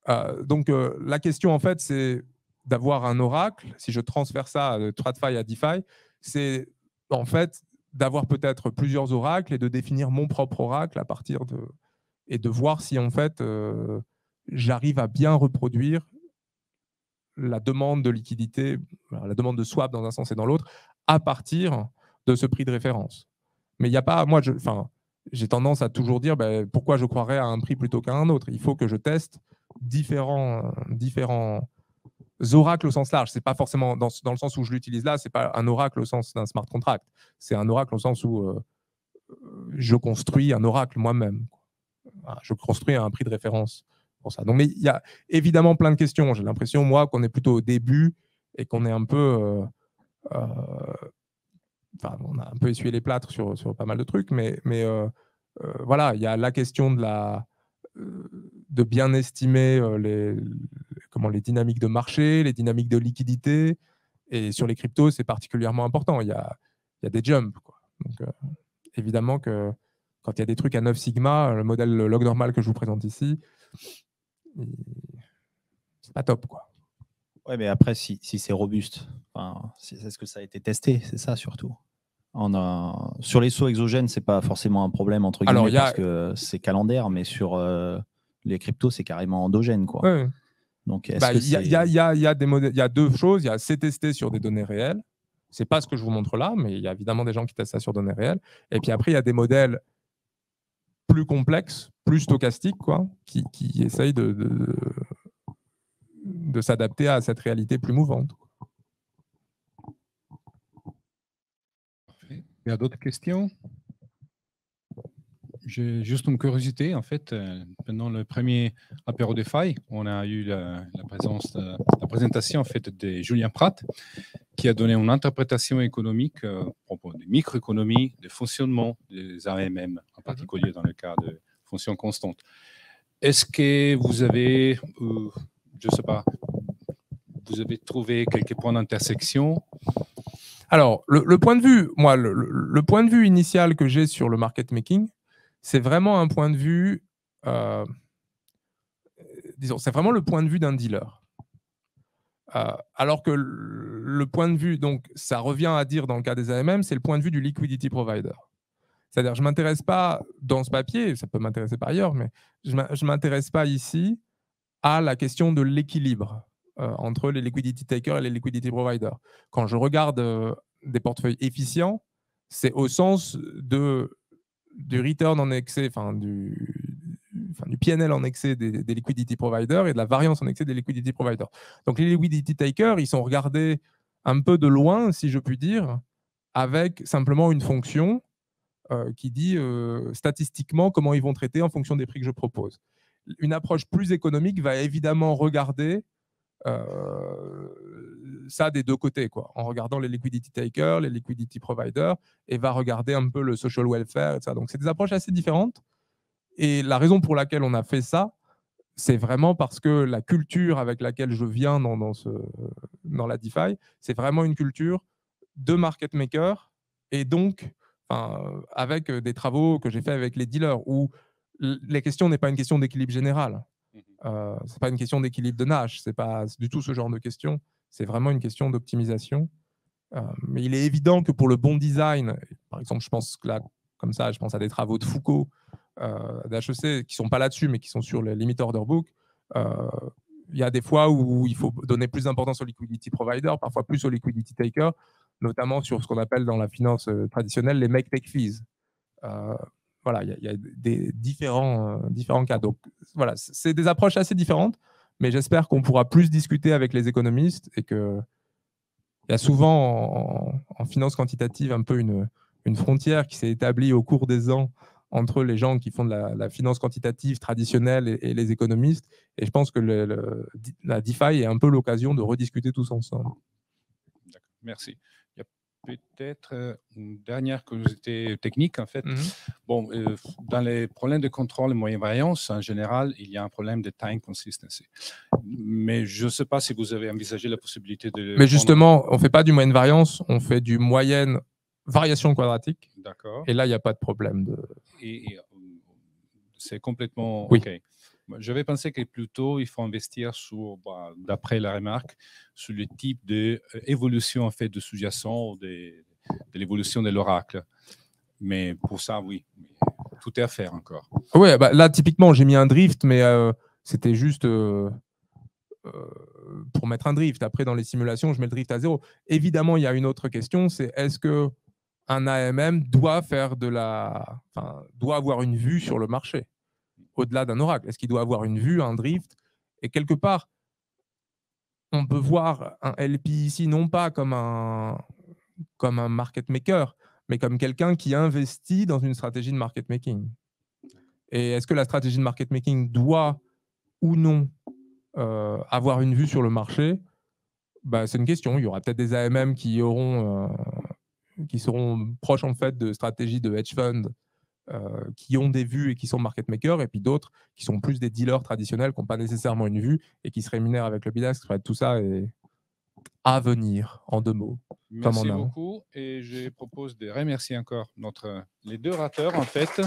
S5: Euh, donc euh, la question en fait, c'est d'avoir un oracle, si je transfère ça de euh, TradFi à DeFi, c'est en fait d'avoir peut-être plusieurs oracles et de définir mon propre oracle à partir de... et de voir si en fait j'arrive à bien reproduire la demande de liquidité, la demande de swap dans un sens et dans l'autre, à partir de ce prix de référence. Mais il n'y a pas, moi, enfin, j'ai tendance à toujours dire ben, pourquoi je croirais à un prix plutôt qu'à un autre. Il faut que je teste différents, différents oracles au sens large. C'est pas forcément dans, le sens où je l'utilise là, c'est pas un oracle au sens d'un smart contract. C'est un oracle au sens où euh, je construis un oracle moi-même. je construis un prix de référence pour ça. Donc, mais il y a évidemment plein de questions. J'ai l'impression moi qu'on est plutôt au début et qu'on est un peu euh, euh, on a un peu essuyé les plâtres sur, pas mal de trucs, mais, euh, euh, voilà, il y a la question de bien estimer les, dynamiques de marché, les dynamiques de liquidité. Et sur les cryptos, c'est particulièrement important. Il y a, des jumps. évidemment que quand il y a des trucs à 9 sigma, le modèle log normal que je vous présente ici, c'est pas top. Quoi.
S6: Ouais, mais après, si, c'est robuste, enfin, est-ce que ça a été testé C'est ça surtout. Sur les sauts exogènes, c'est pas forcément un problème entre guillemets parce que c'est calendaire, mais sur euh, les cryptos, c'est carrément endogène, quoi. Donc, bah, il y,
S5: y, a deux choses. Il y a c'est testé sur des données réelles. C'est pas ce que je vous montre là, mais il y a évidemment des gens qui testent ça sur données réelles. Et puis après, il y a des modèles plus complexes, plus stochastiques, quoi, qui, qui essayent de de s'adapter à cette réalité plus mouvante.
S1: Il y a d'autres questions j'ai juste une curiosité. En fait, euh, pendant le premier apéro des failles, on a eu la, présence, euh, la, présentation en fait de Julien Pratt, qui a donné une interprétation économique euh, à propos des microéconomie, de fonctionnement des AMM, en mhm. particulier dans le cas de fonctions constantes. Est-ce que vous avez je ne sais pas, vous avez trouvé quelques points d'intersection
S5: Alors, le, point de vue, moi, le, point de vue initial que j'ai sur le market making, c'est vraiment un point de vue, euh, disons, c'est vraiment le point de vue d'un dealer. Euh, alors que le point de vue, donc ça revient à dire dans le cas des AMM, c'est le point de vue du liquidity provider. C'est-à-dire, je ne m'intéresse pas dans ce papier, ça peut m'intéresser par ailleurs, mais je ne m'intéresse pas ici à la question de l'équilibre euh, entre les liquidity takers et les liquidity providers. Quand je regarde euh, des portefeuilles efficients, c'est au sens de, du return en excès, enfin du, du PNL en excès des, liquidity providers et de la variance en excès des liquidity providers. Donc les liquidity takers, ils sont regardés un peu de loin, si je puis dire, avec simplement une fonction euh, qui dit statistiquement comment ils vont traiter en fonction des prix que je propose une approche plus économique va évidemment regarder euh, ça des deux côtés, quoi, en regardant les liquidity takers, les liquidity providers, et va regarder un peu le social welfare, et Donc, c'est des approches assez différentes. Et la raison pour laquelle on a fait ça, c'est vraiment parce que la culture avec laquelle je viens dans, ce, dans la DeFi, c'est vraiment une culture de market maker et donc avec des travaux que j'ai fait avec les dealers où la question n'est pas une question d'équilibre général. Ce mmh euh, c'est pas une question d'équilibre de Nash. c'est pas du tout ce genre de question. C'est vraiment une question d'optimisation. Euh, mais il est évident que pour le bon design, par exemple, je pense que là, comme ça, je pense à des travaux de Foucault, euh, d'HEC, qui sont pas là-dessus, mais qui sont sur les limit order book. Euh, il y a des fois où il faut donner plus d'importance au liquidity provider, parfois plus au liquidity taker, notamment sur ce qu'on appelle dans la finance traditionnelle les make-take fees voilà, il y, a des différents, euh, cas. Donc voilà, c'est des approches assez différentes, mais j'espère qu'on pourra plus discuter avec les économistes et que il y a souvent en, finance quantitative un peu une, frontière qui s'est établie au cours des ans entre les gens qui font de la, finance quantitative traditionnelle et, les économistes. Et je pense que la DeFi est un peu l'occasion de rediscuter tous ensemble.
S1: Merci peut-être euh, une dernière curiosité technique, en fait. Mhm. Bon, euh, dans les problèmes de contrôle et moyenne variance, en général, il y a un problème de time consistency. Mais je ne sais pas si vous avez envisagé la possibilité de... Mais justement,
S5: on ne fait pas du moyenne variance, on fait du moyenne variation quadratique. D'accord. Et là, il n'y a pas de problème de...
S1: Et, euh, c'est complètement... Oui. J'avais pensé que plutôt il faut investir sur, bah, d'après la remarque, sur le type d'évolution euh, en fait de sous-jacent de, de l'évolution de l'oracle. Mais pour ça, oui, tout est à faire encore.
S5: Oui, bah, là typiquement j'ai mis un drift, mais euh, c'était juste. Euh, pour mettre un drift. Après, dans les simulations, je mets le drift à zéro. Évidemment, il y a une autre question, c'est est-ce que un AMM doit faire de la, doit avoir une vue sur le marché au-delà d'un oracle Est-ce qu'il doit avoir une vue, un drift Et quelque part, on peut voir un LP ici non pas comme un, market maker, mais comme quelqu'un qui investit dans une stratégie de market making. Et est-ce que la stratégie de market making doit ou non euh, avoir une vue sur le marché bah, C'est une question. Il y aura peut-être des AMM qui, auront, euh, qui seront proches en fait de stratégies de hedge fund euh, qui ont des vues et qui sont market makers, et puis d'autres qui sont plus des dealers traditionnels qui n'ont pas nécessairement une vue et qui se rémunèrent avec le bidax, tout ça est à venir, en deux mots. Merci
S1: beaucoup. Et je propose de remercier encore notre, les deux rateurs, en fait.